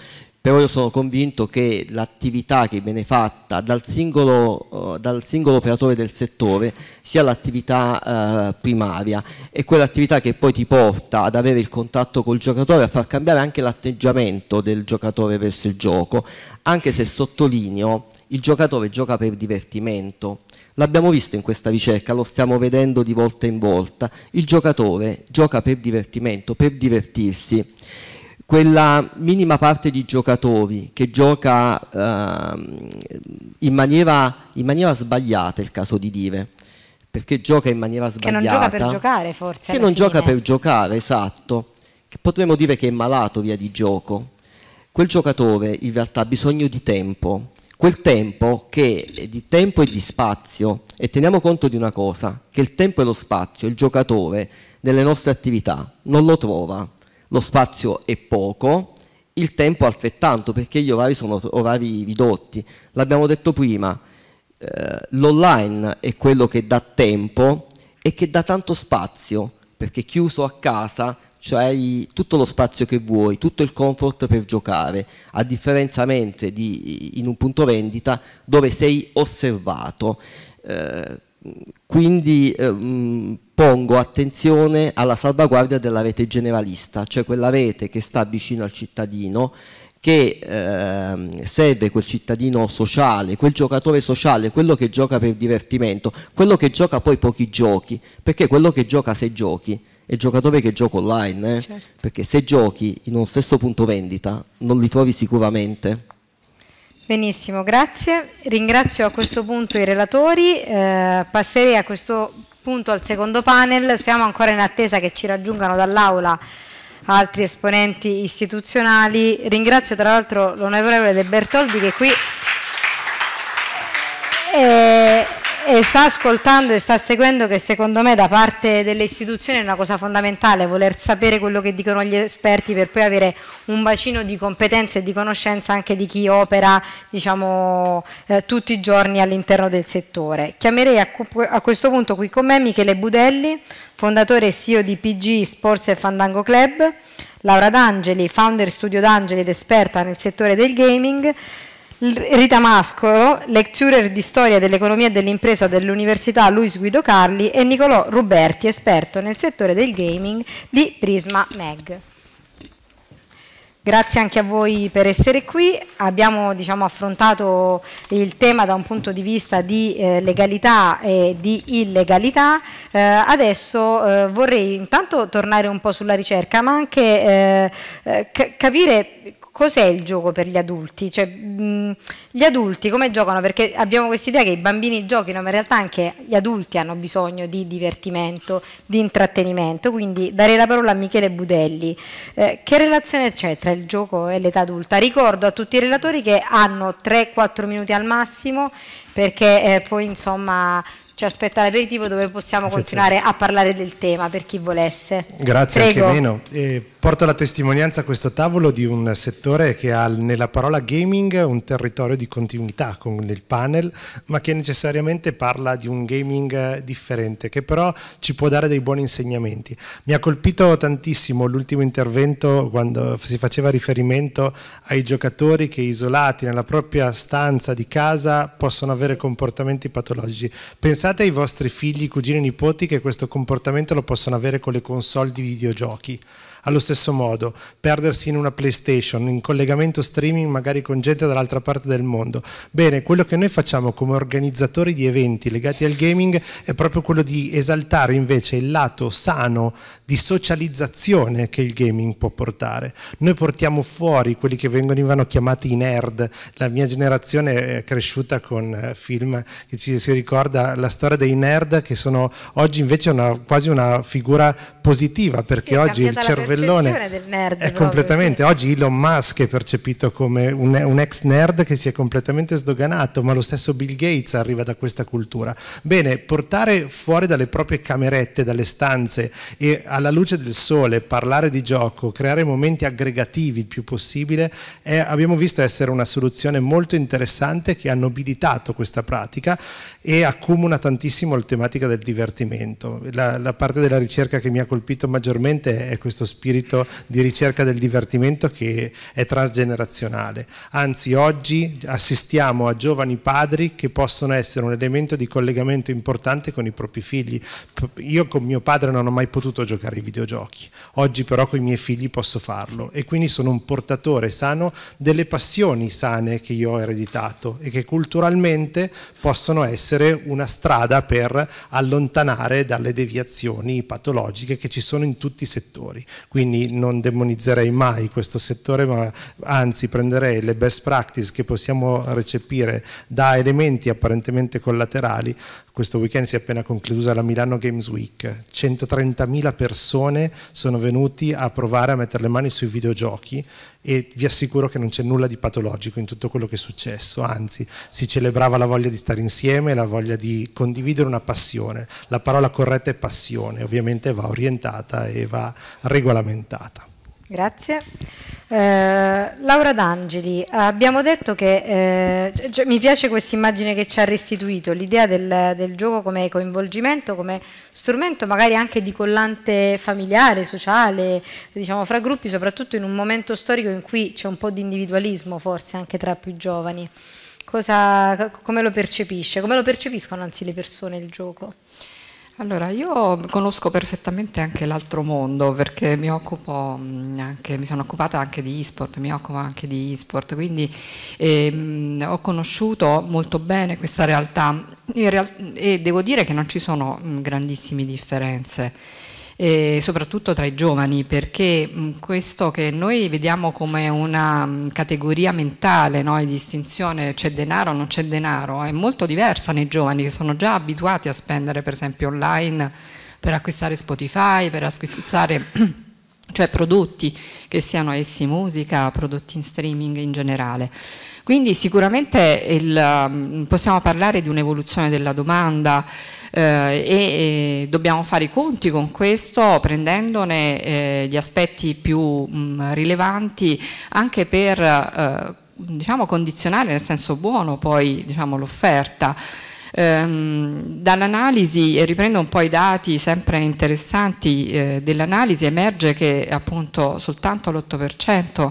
però io sono convinto che l'attività che viene fatta dal singolo, eh, dal singolo operatore del settore sia l'attività uh, primaria e quell'attività che poi ti porta ad avere il contatto col giocatore, a far cambiare anche l'atteggiamento del giocatore verso il gioco, anche se sottolineo il giocatore gioca per divertimento. L'abbiamo visto in questa ricerca, lo stiamo vedendo di volta in volta. Il giocatore gioca per divertimento, per divertirsi quella minima parte di giocatori che gioca eh, in, maniera, in, maniera, sbagliata, è il caso di dire, perché gioca in maniera sbagliata. Che non gioca per giocare forse. Che non fine. gioca per giocare, esatto, che potremmo dire che è malato via di gioco. Quel giocatore in realtà ha bisogno di tempo, quel tempo che è di tempo e di spazio. E teniamo conto di una cosa, che il tempo e lo spazio, il giocatore nelle nostre attività non lo trova lo spazio è poco, il tempo altrettanto, perché gli orari sono orari ridotti. L'abbiamo detto prima, eh, l'online è quello che dà tempo e che dà tanto spazio, perché chiuso a casa c'hai tutto lo spazio che vuoi, tutto il comfort per giocare, a differenza di in un punto vendita dove sei osservato. Eh, quindi eh, mm, pongo attenzione alla salvaguardia della rete generalista, cioè quella rete che sta vicino al cittadino, che eh, serve quel cittadino sociale, quel giocatore sociale, quello che gioca per divertimento, quello che gioca poi pochi giochi, perché quello che gioca se giochi è il giocatore che gioca online, eh? certo. perché se giochi in uno stesso punto vendita non li trovi sicuramente. Benissimo, grazie. Ringrazio a questo punto i relatori. Eh, passerei a questo punto al secondo panel. Siamo ancora in attesa che ci raggiungano dall'Aula altri esponenti istituzionali. Ringrazio tra l'altro l'onorevole De Bertoldi che è qui... Eh, e sta ascoltando e sta seguendo che secondo me da parte delle istituzioni è una cosa fondamentale voler sapere quello che dicono gli esperti per poi avere un bacino di competenze e di conoscenza anche di chi opera diciamo, eh, tutti i giorni all'interno del settore. Chiamerei a, a questo punto qui con me Michele Budelli, fondatore e CEO di PG Sports e Fandango Club, Laura D'Angeli, founder studio D'Angeli ed esperta nel settore del gaming, Rita Mascolo, lecturer di storia dell'economia e dell'impresa dell'Università Luis Guido Carli e Nicolò Ruberti, esperto nel settore del gaming di Prisma Mag. Grazie anche a voi per essere qui, abbiamo diciamo, affrontato il tema da un punto di vista di eh, legalità e di illegalità, eh, adesso eh, vorrei intanto tornare un po' sulla ricerca ma anche eh, eh, capire cos'è il gioco per gli adulti? Cioè, mh, mm, gli adulti come giocano? Perché abbiamo questa idea che i bambini giochino, ma in realtà anche gli adulti hanno bisogno di divertimento, di intrattenimento, quindi darei la parola a Michele Budelli. Eh, che relazione c'è tra il gioco e l'età adulta? Ricordo a tutti i relatori che hanno 3-4 minuti al massimo perché eh, poi insomma ci aspetta l'aperitivo dove possiamo continuare a parlare del tema per chi volesse. Grazie Prego. anche meno. Eh, porto la testimonianza a questo tavolo di un settore che ha nella parola gaming un territorio di continuità con il panel, ma che necessariamente parla di un gaming differente, che però ci può dare dei buoni insegnamenti. Mi ha colpito tantissimo l'ultimo intervento quando si faceva riferimento ai giocatori che isolati nella propria stanza di casa possono avere comportamenti patologici. Pensate pensate ai vostri figli, cugini, e nipoti che questo comportamento lo possono avere con le console di videogiochi. Allo stesso modo, perdersi in una PlayStation, in collegamento streaming magari con gente dall'altra parte del mondo. Bene, quello che noi facciamo come organizzatori di eventi legati al gaming è proprio quello di esaltare invece il lato sano di socializzazione che il gaming può portare. Noi portiamo fuori quelli che venivano chiamati i nerd, la mia generazione è cresciuta con eh, film che ci si ricorda la storia dei nerd che sono oggi invece una, quasi una figura positiva perché sì, oggi il cervello cervellone del nerd, è completamente. Sì. Oggi Elon Musk è percepito come un, un, ex nerd che si è completamente sdoganato, ma lo stesso Bill Gates arriva da questa cultura. Bene, portare fuori dalle proprie camerette, dalle stanze e alla luce del sole parlare di gioco, creare momenti aggregativi il più possibile, è, abbiamo visto essere una soluzione molto interessante che ha nobilitato questa pratica e accomuna tantissimo la tematica del divertimento. La, la parte della ricerca che mi ha colpito maggiormente è questo spirito spirito di ricerca del divertimento che è transgenerazionale. Anzi, oggi assistiamo a giovani padri che possono essere un elemento di collegamento importante con i propri figli. Io con mio padre non ho mai potuto giocare ai videogiochi, oggi però con i miei figli posso farlo e quindi sono un portatore sano delle passioni sane che io ho ereditato e che culturalmente possono essere una strada per allontanare dalle deviazioni patologiche che ci sono in tutti i settori quindi non demonizzerei mai questo settore, ma anzi prenderei le best practice che possiamo recepire da elementi apparentemente collaterali. Questo weekend si è appena conclusa la Milano Games Week, 130.000 persone sono venuti a provare a mettere le mani sui videogiochi e vi assicuro che non c'è nulla di patologico in tutto quello che è successo, anzi si celebrava la voglia di stare insieme, la voglia di condividere una passione, la parola corretta è passione, ovviamente va orientata e va regolamentata. Grazie. Eh, Laura D'Angeli, abbiamo detto che eh, cioè, cioè mi piace questa immagine che ci ha restituito, l'idea del, del, gioco come coinvolgimento, come strumento magari anche di collante familiare, sociale, diciamo fra gruppi, soprattutto in un momento storico in cui c'è un po' di individualismo forse anche tra più giovani. Cosa, come lo percepisce? Come lo percepiscono anzi le persone il gioco? Allora, io conosco perfettamente anche l'altro mondo perché mi, mm, anche, mi sono occupata anche di e-sport, mi occupo anche di e-sport, quindi ehm, ho conosciuto molto bene questa realtà e, real e devo dire che non ci sono mm, grandissime differenze eh, soprattutto tra i giovani, perché mm, questo che noi vediamo come una mm, categoria mentale no, di distinzione c'è denaro o non c'è denaro è molto diversa nei giovani che sono già abituati a spendere per esempio online per acquistare Spotify, per acquistare (clears throat) cioè prodotti che siano essi musica, prodotti in streaming in generale. Quindi sicuramente il, mm, possiamo parlare di un'evoluzione della domanda eh, e, e, dobbiamo fare i conti con questo prendendone eh, gli aspetti più mh, mm, rilevanti anche per eh, diciamo, condizionare nel senso buono poi diciamo, l'offerta. Ehm, dall'analisi, e riprendo un po' i dati sempre interessanti eh, dell'analisi, emerge che appunto soltanto l'8%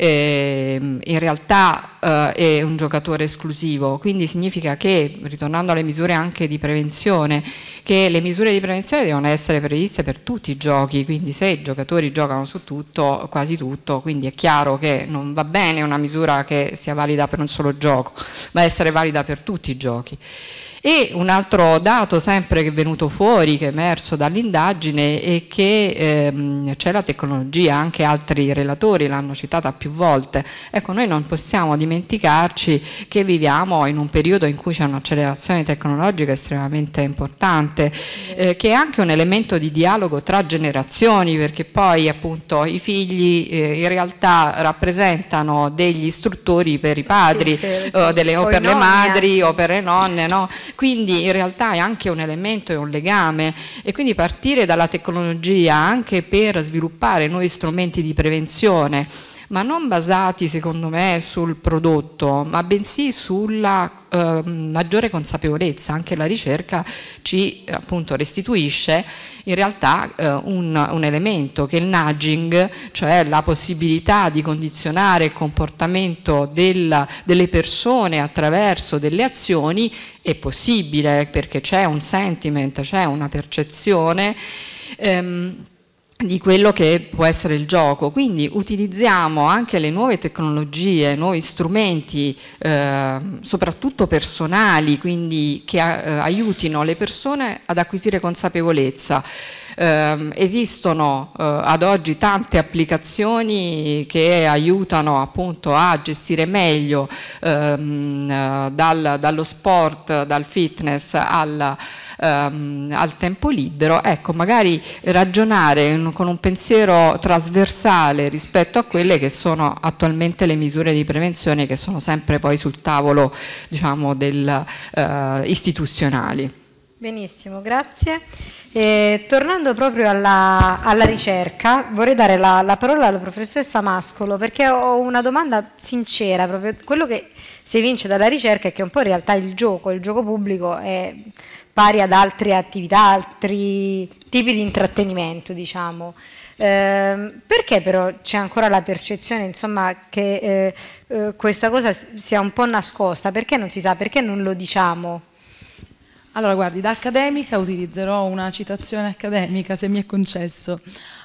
eh, in realtà eh, è un giocatore esclusivo, quindi significa che, ritornando alle misure anche di prevenzione, che le misure di prevenzione devono essere previste per tutti i giochi, quindi se i giocatori giocano su tutto, quasi tutto, quindi è chiaro che non va bene una misura che sia valida per un solo gioco, ma essere valida per tutti i giochi. E un altro dato sempre che è venuto fuori, che è emerso dall'indagine, è che ehm, c'è la tecnologia, anche altri relatori l'hanno citata più volte. Ecco, noi non possiamo dimenticarci che viviamo in un periodo in cui c'è un'accelerazione tecnologica estremamente importante, eh, che è anche un elemento di dialogo tra generazioni, perché poi appunto i figli eh, in realtà rappresentano degli istruttori per i padri, sì, sì, sì. o, delle, o per le madri o per le nonne, no? quindi in realtà è anche un elemento e un legame e quindi partire dalla tecnologia anche per sviluppare nuovi strumenti di prevenzione ma non basati secondo me sul prodotto, ma bensì sulla eh, maggiore consapevolezza. Anche la ricerca ci appunto restituisce in realtà eh, un, un, elemento che è il nudging, cioè la possibilità di condizionare il comportamento del, delle persone attraverso delle azioni è possibile perché c'è un sentiment, c'è una percezione. Ehm, di quello che può essere il gioco. Quindi utilizziamo anche le nuove tecnologie, nuovi strumenti, eh, soprattutto personali, quindi che eh, aiutino le persone ad acquisire consapevolezza. Eh, esistono eh, ad oggi tante applicazioni che aiutano appunto a gestire meglio ehm, dal, dallo sport, dal fitness al, ehm, al tempo libero, ecco magari ragionare con un pensiero trasversale rispetto a quelle che sono attualmente le misure di prevenzione che sono sempre poi sul tavolo diciamo del, eh, istituzionali. Benissimo, grazie. E, eh, tornando proprio alla, alla, ricerca, vorrei dare la, la, parola alla professoressa Mascolo perché ho una domanda sincera, proprio quello che si evince dalla ricerca è che un po' in realtà il gioco, il gioco pubblico è pari ad altre attività, altri tipi di intrattenimento, diciamo. Eh, perché però c'è ancora la percezione insomma, che eh, eh, questa cosa sia un po' nascosta? Perché non si sa? Perché non lo diciamo? Allora, guardi, da accademica utilizzerò una citazione accademica, se mi è concesso.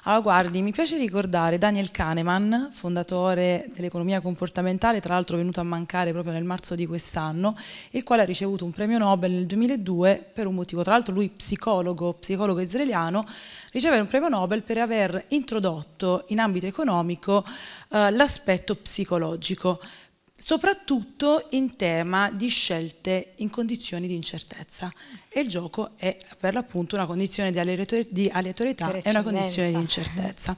Allora, guardi, mi piace ricordare Daniel Kahneman, fondatore dell'economia comportamentale, tra l'altro venuto a mancare proprio nel marzo di quest'anno, il quale ha ricevuto un premio Nobel nel 2002 per un motivo, tra l'altro lui psicologo, psicologo israeliano, riceve un premio Nobel per aver introdotto in ambito economico eh, l'aspetto psicologico soprattutto in tema di scelte in condizioni di incertezza e il gioco è per l'appunto una condizione di aleatorietà e una condizione di incertezza.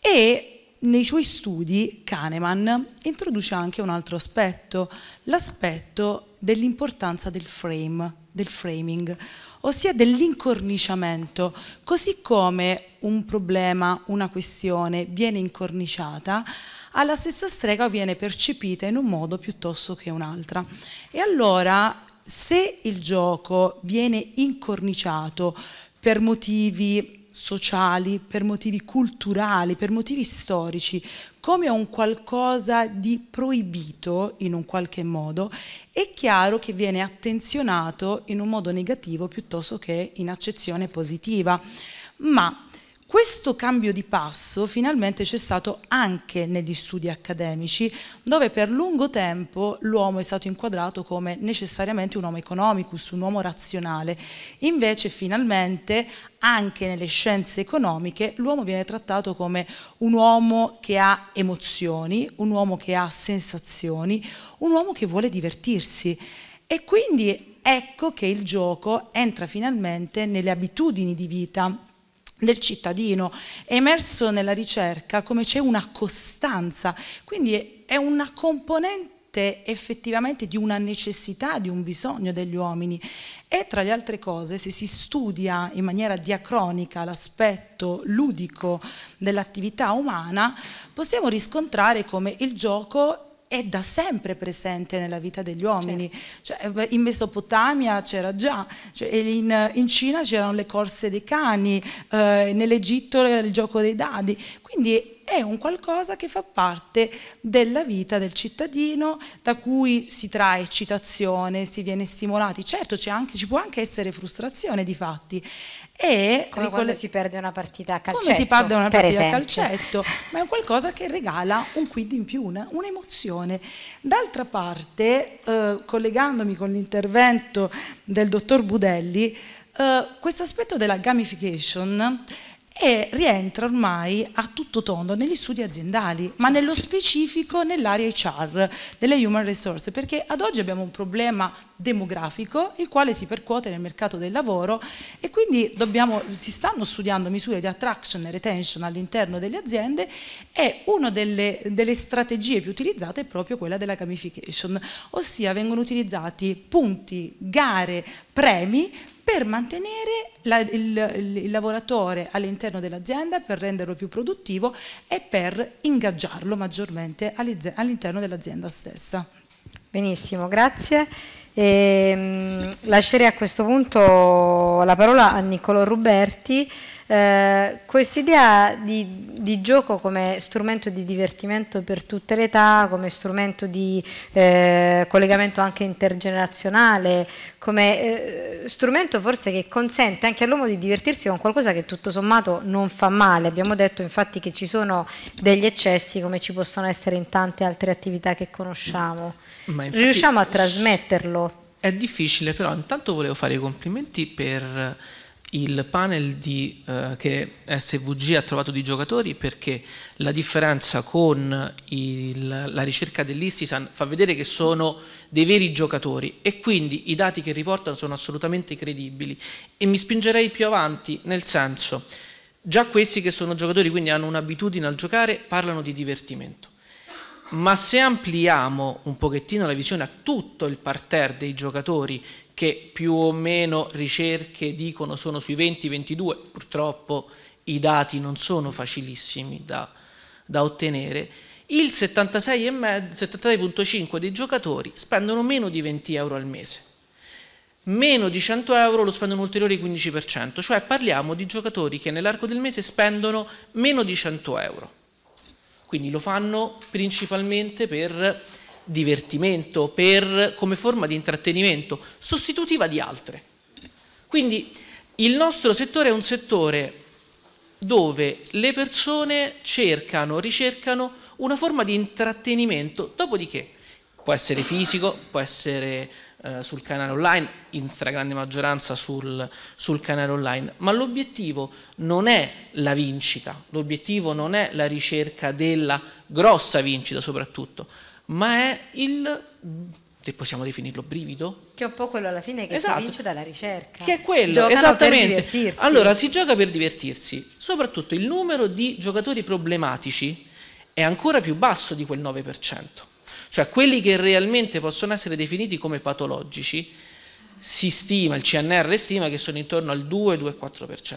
E nei suoi studi Kahneman introduce anche un altro aspetto, l'aspetto dell'importanza del frame, del framing, ossia dell'incorniciamento, così come un problema, una questione viene incorniciata, alla stessa strega viene percepita in un modo piuttosto che un'altra. E allora se il gioco viene incorniciato per motivi sociali, per motivi culturali, per motivi storici, come un qualcosa di proibito in un qualche modo, è chiaro che viene attenzionato in un modo negativo piuttosto che in accezione positiva. Ma questo cambio di passo finalmente c'è stato anche negli studi accademici, dove per lungo tempo l'uomo è stato inquadrato come necessariamente un uomo economicus, un uomo razionale. Invece finalmente anche nelle scienze economiche l'uomo viene trattato come un uomo che ha emozioni, un uomo che ha sensazioni, un uomo che vuole divertirsi. E quindi ecco che il gioco entra finalmente nelle abitudini di vita del cittadino. È emerso nella ricerca come c'è una costanza, quindi è una componente effettivamente di una necessità, di un bisogno degli uomini e tra le altre cose se si studia in maniera diacronica l'aspetto ludico dell'attività umana possiamo riscontrare come il gioco è da sempre presente nella vita degli uomini. Certo. Cioè, in Mesopotamia c'era già, cioè, in, in, Cina c'erano le corse dei cani, eh, nell'Egitto il gioco dei dadi. Quindi è un qualcosa che fa parte della vita del cittadino da cui si trae eccitazione, si viene stimolati. Certo anche, ci può anche essere frustrazione di fatti. E come quando si perde una partita a calcetto. Come si perde una partita a calcetto, ma è un qualcosa che regala un quid in più, un'emozione. D'altra parte, eh, collegandomi con l'intervento del dottor Budelli, eh, questo aspetto della gamification e rientra ormai a tutto tondo negli studi aziendali, ma nello specifico nell'area HR, delle human resource, perché ad oggi abbiamo un problema demografico il quale si percuote nel mercato del lavoro e quindi dobbiamo, si stanno studiando misure di attraction e retention all'interno delle aziende e una delle, delle strategie più utilizzate è proprio quella della gamification, ossia vengono utilizzati punti, gare, premi per mantenere la, il, il, lavoratore all'interno dell'azienda, per renderlo più produttivo e per ingaggiarlo maggiormente all'interno dell'azienda stessa. Benissimo, grazie. E, ehm, lascerei a questo punto la parola a Niccolò Ruberti eh, Quest'idea di, di, gioco come strumento di divertimento per tutte le età, come strumento di eh, collegamento anche intergenerazionale, come eh, strumento forse che consente anche all'uomo di divertirsi con qualcosa che tutto sommato non fa male. Abbiamo detto infatti che ci sono degli eccessi come ci possono essere in tante altre attività che conosciamo. Mm. Infatti, Riusciamo a trasmetterlo. È difficile però, intanto volevo fare i complimenti per il panel di, eh, che SVG ha trovato di giocatori perché la differenza con il, la ricerca dell'Istisan fa vedere che sono dei veri giocatori e quindi i dati che riportano sono assolutamente credibili e mi spingerei più avanti nel senso già questi che sono giocatori quindi hanno un'abitudine al giocare parlano di divertimento ma se ampliamo un pochettino la visione a tutto il parterre dei giocatori che più o meno ricerche dicono sono sui 20-22, purtroppo i dati non sono facilissimi da, da ottenere, il 76,5 76 dei giocatori spendono meno di 20 euro al mese, meno di 100 euro lo spendono ulteriori 15%, cioè parliamo di giocatori che nell'arco del mese spendono meno di 100 euro. Quindi lo fanno principalmente per divertimento, per, come forma di intrattenimento, sostitutiva di altre. Quindi il nostro settore è un settore dove le persone cercano, ricercano una forma di intrattenimento, dopodiché può essere fisico, può essere eh, sul canale online, in stragrande maggioranza sul, sul canale online, ma l'obiettivo non è la vincita, l'obiettivo non è la ricerca della grossa vincita soprattutto, ma è il possiamo definirlo brivido? Che è un po' quello alla fine che esatto. si vince dalla ricerca. Che è quello, Giocano esattamente. allora, si gioca per divertirsi. Soprattutto il numero di giocatori problematici è ancora più basso di quel 9%. Cioè quelli che realmente possono essere definiti come patologici, si stima, il CNR stima che sono intorno al 2-2,4%.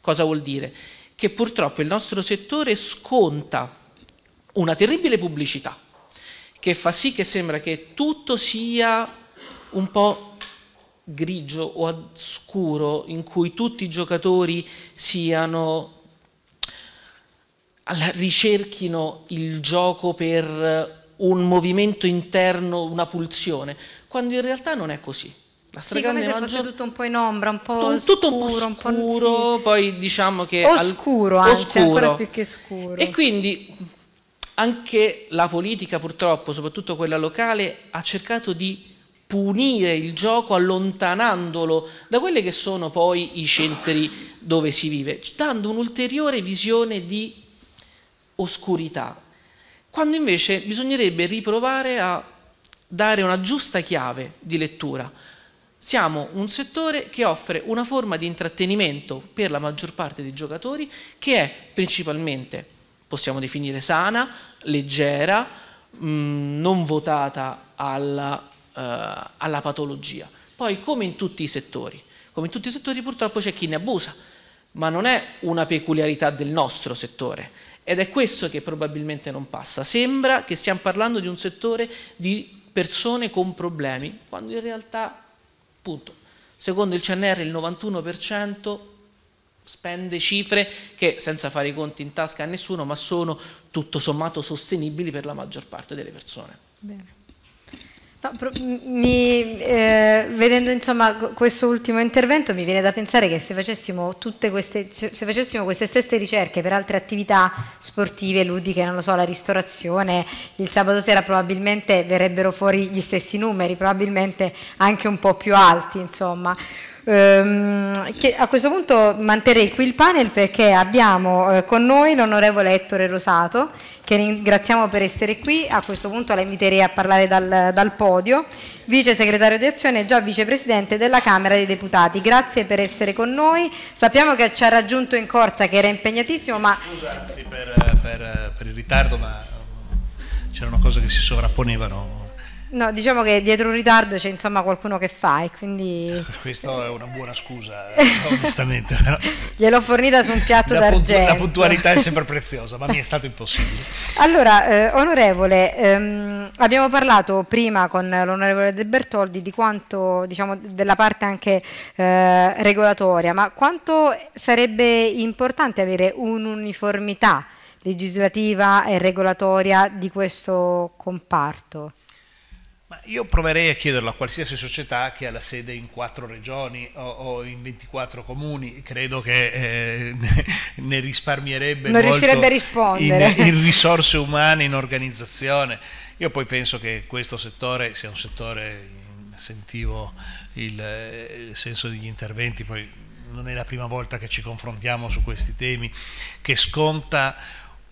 Cosa vuol dire? Che purtroppo il nostro settore sconta una terribile pubblicità che fa sì che sembra che tutto sia un po' grigio o scuro, in cui tutti i giocatori siano ricerchino il gioco per un movimento interno, una pulsione, quando in realtà non è così. La stragrande sì, come maggior... fosse tutto un po' in ombra, un po' tutto, scuro, un po' scuro, un po'... scuro poi diciamo che... Oscuro, al... anzi, oscuro. ancora più che scuro. E quindi anche la politica purtroppo, soprattutto quella locale, ha cercato di punire il gioco allontanandolo da quelli che sono poi i centri dove si vive, dando un'ulteriore visione di oscurità, quando invece bisognerebbe riprovare a dare una giusta chiave di lettura. Siamo un settore che offre una forma di intrattenimento per la maggior parte dei giocatori che è principalmente possiamo definire sana, leggera, mh, mm, non votata alla, uh, alla patologia. Poi come in tutti i settori, come in tutti i settori purtroppo c'è chi ne abusa, ma non è una peculiarità del nostro settore ed è questo che probabilmente non passa. Sembra che stiamo parlando di un settore di persone con problemi, quando in realtà, appunto, secondo il CNR il 91% spende cifre che senza fare i conti in tasca a nessuno, ma sono tutto sommato sostenibili per la maggior parte delle persone. Bene. No, mi, eh, vedendo insomma, questo ultimo intervento mi viene da pensare che se facessimo, queste, se facessimo queste stesse ricerche per altre attività sportive, ludiche, non lo so, la ristorazione, il sabato sera probabilmente verrebbero fuori gli stessi numeri, probabilmente anche un po' più alti, insomma. Ehm, a questo punto manterrei qui il panel perché abbiamo eh, con noi l'onorevole Ettore Rosato che ringraziamo per essere qui, a questo punto la inviterei a parlare dal, dal podio, vice segretario di azione e già vicepresidente della Camera dei Deputati, grazie per essere con noi, sappiamo che ci ha raggiunto in corsa che era impegnatissimo ma... Scusa, sì, per, per, per il ritardo ma eh, c'erano cose che si sovrapponevano No, diciamo che dietro un ritardo c'è insomma qualcuno che fa e quindi... Questa è una buona scusa, eh, (laughs) onestamente. Però... Gliel'ho fornita su un piatto la d'argento. Puntu- la puntualità è sempre preziosa, ma mi è stato impossibile. Allora, eh, onorevole, ehm, abbiamo parlato prima con l'onorevole De Bertoldi di quanto, diciamo, della parte anche eh, regolatoria, ma quanto sarebbe importante avere un'uniformità legislativa e regolatoria di questo comparto? Ma io proverei a chiederlo a qualsiasi società che ha la sede in quattro regioni o, o in 24 comuni, credo che eh, (laughs) ne risparmierebbe non riuscirebbe a rispondere. In, in (laughs) risorse umane, in organizzazione. Io poi penso che questo settore sia un settore sentivo il, il, eh, senso degli interventi, poi non è la prima volta che ci confrontiamo su questi temi, che sconta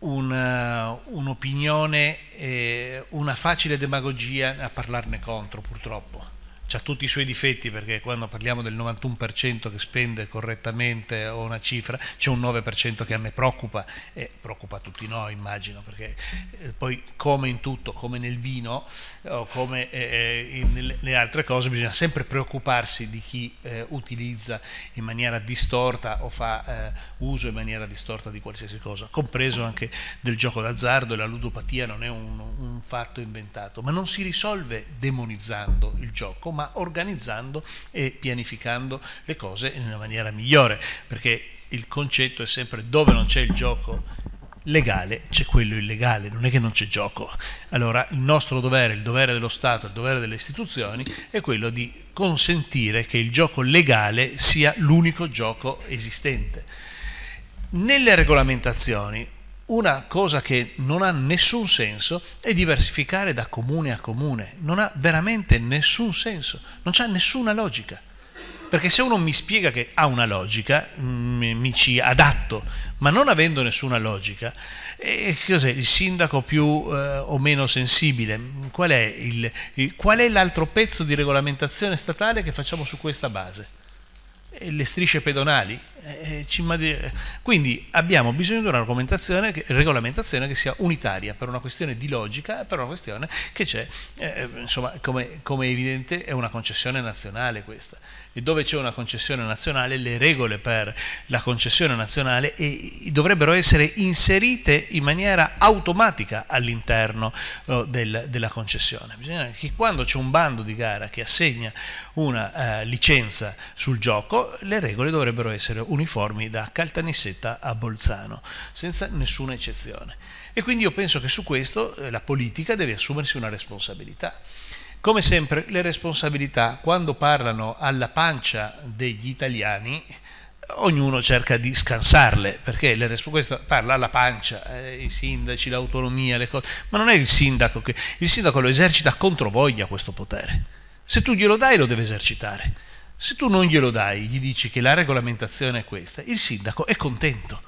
una, eh, un'opinione, eh, una facile demagogia a parlarne contro purtroppo ha tutti i suoi difetti perché quando parliamo del 91% che spende correttamente o una cifra c'è un 9% che a me preoccupa e preoccupa tutti noi immagino perché eh, poi come in tutto come nel vino o come eh, eh nelle altre cose bisogna sempre preoccuparsi di chi eh, utilizza in maniera distorta o fa eh, uso in maniera distorta di qualsiasi cosa compreso anche del gioco d'azzardo e la ludopatia non è un, un fatto inventato ma non si risolve demonizzando il gioco ma ma organizzando e pianificando le cose in una maniera migliore, perché il concetto è sempre dove non c'è il gioco legale c'è quello illegale, non è che non c'è gioco. Allora il nostro dovere, il dovere dello Stato, il dovere delle istituzioni è quello di consentire che il gioco legale sia l'unico gioco esistente. Nelle regolamentazioni una cosa che non ha nessun senso è diversificare da comune a comune, non ha veramente nessun senso, non c'è nessuna logica. Perché se uno mi spiega che ha una logica, mm, mi, mi ci adatto, ma non avendo nessuna logica, eh, cos'è il sindaco più eh, o meno sensibile? Qual è, il, il, qual è l'altro pezzo di regolamentazione statale che facciamo su questa base? Eh, le strisce pedonali. Eh, eh, Quindi abbiamo bisogno di una che, regolamentazione che sia unitaria per una questione di logica, per una questione che c'è, eh, insomma, come, come evidente è una concessione nazionale questa e dove c'è una concessione nazionale, le regole per la concessione nazionale dovrebbero essere inserite in maniera automatica all'interno eh, del, della concessione. Bisogna che quando c'è un bando di gara che assegna una eh, licenza sul gioco, le regole dovrebbero essere uniformi da Caltanissetta a Bolzano, senza nessuna eccezione. E quindi io penso che su questo eh, la politica deve assumersi una responsabilità. Come sempre le responsabilità, quando parlano alla pancia degli italiani, ognuno cerca di scansarle, perché le, questa parla alla pancia, eh, i sindaci, l'autonomia, le cose, ma non è il sindaco che... Il sindaco lo esercita contro voglia questo potere. Se tu glielo dai lo deve esercitare. Se tu non glielo dai, gli dici che la regolamentazione è questa, il sindaco è contento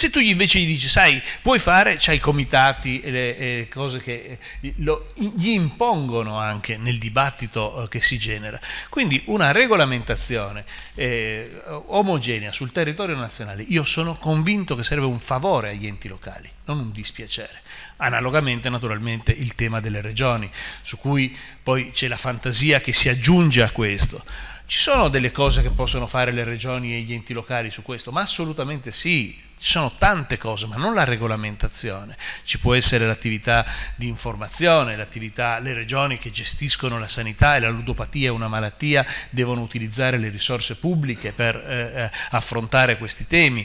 se tu invece gli dici, sai, puoi fare, c'hai i comitati e le, e cose che eh, lo, gli impongono anche nel dibattito eh, che si genera. Quindi una regolamentazione eh, omogenea sul territorio nazionale, io sono convinto che serve un favore agli enti locali, non un dispiacere. Analogamente naturalmente il tema delle regioni, su cui poi c'è la fantasia che si aggiunge a questo. Ci sono delle cose che possono fare le regioni e gli enti locali su questo, ma assolutamente sì, ci sono tante cose, ma non la regolamentazione. Ci può essere l'attività di informazione, l'attività, le regioni che gestiscono la sanità e la ludopatia è una malattia, devono utilizzare le risorse pubbliche per eh, eh affrontare questi temi.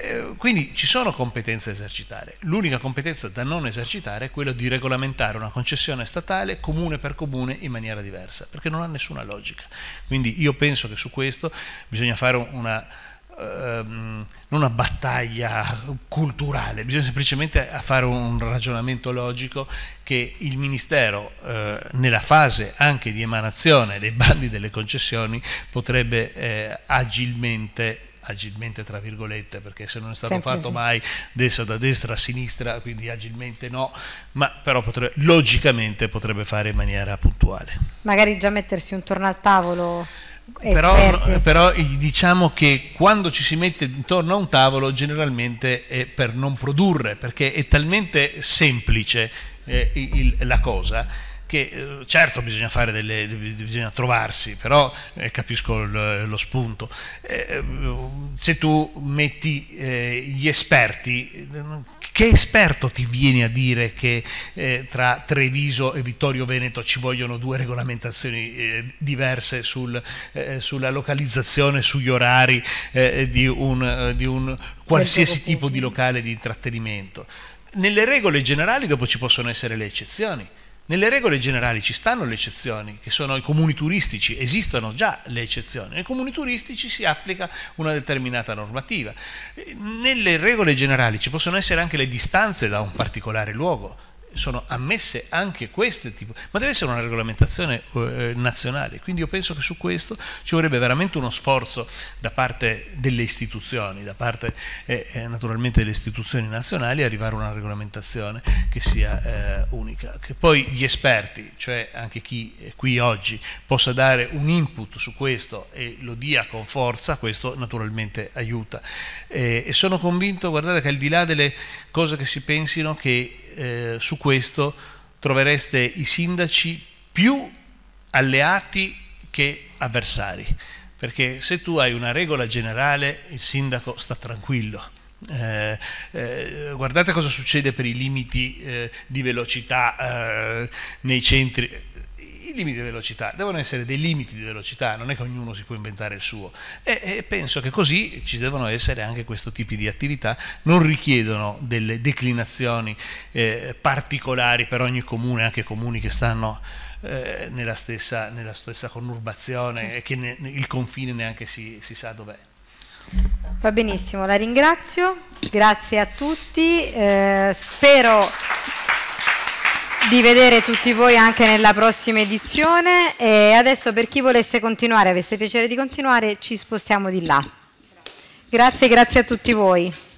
Eh, quindi ci sono competenze da esercitare. L'unica competenza da non esercitare è quella di regolamentare una concessione statale comune per comune in maniera diversa, perché non ha nessuna logica. Quindi io penso che su questo bisogna fare una ehm, non una battaglia culturale, bisogna semplicemente fare un ragionamento logico che il Ministero eh, nella fase anche di emanazione dei bandi delle concessioni potrebbe eh, agilmente agilmente tra virgolette perché se non è stato Sempre fatto sì. mai destra da destra a sinistra quindi agilmente no ma però potrebbe, logicamente potrebbe fare in maniera puntuale magari già mettersi un torno al tavolo però, però, diciamo che quando ci si mette intorno a un tavolo generalmente è per non produrre, perché è talmente semplice eh, il, la cosa che eh, certo bisogna, delle, bisogna trovarsi, però eh, capisco il, lo spunto. Eh, se tu metti eh, gli esperti che esperto ti viene a dire che eh, tra Treviso e Vittorio Veneto ci vogliono due regolamentazioni eh, diverse sul, eh, sulla localizzazione, sugli orari eh, di un, eh, di un qualsiasi tipo di locale di intrattenimento? Nelle regole generali dopo ci possono essere le eccezioni. Nelle regole generali ci stanno le eccezioni, che sono i comuni turistici, esistono già le eccezioni, nei comuni turistici si applica una determinata normativa. Nelle regole generali ci possono essere anche le distanze da un particolare luogo, sono ammesse anche queste tipo, ma deve essere una regolamentazione eh, eh, nazionale, quindi io penso che su questo ci vorrebbe veramente uno sforzo da parte delle istituzioni, da parte eh, eh, naturalmente delle istituzioni nazionali arrivare a una regolamentazione che sia eh, unica, che poi gli esperti, cioè anche chi è qui oggi possa dare un input su questo e lo dia con forza, questo naturalmente aiuta eh, e sono convinto, guardate che al di là delle cose che si pensino che eh, su questo trovereste i sindaci più alleati che avversari, perché se tu hai una regola generale il sindaco sta tranquillo. Eh, eh, guardate cosa succede per i limiti eh, di velocità eh, nei centri i limiti di velocità devono essere dei limiti di velocità, non è che ognuno si può inventare il suo. E, e penso che così ci devono essere anche questo tipo di attività, non richiedono delle declinazioni eh, particolari per ogni comune, anche comuni che stanno eh, nella, stessa, nella, stessa, conurbazione sì. e che ne, il confine neanche si, si sa dov'è. Va benissimo, la ringrazio, grazie a tutti, eh, spero di vedere tutti voi anche nella prossima edizione e adesso per chi volesse continuare, avesse piacere di continuare, ci spostiamo di là. Grazie, grazie a tutti voi.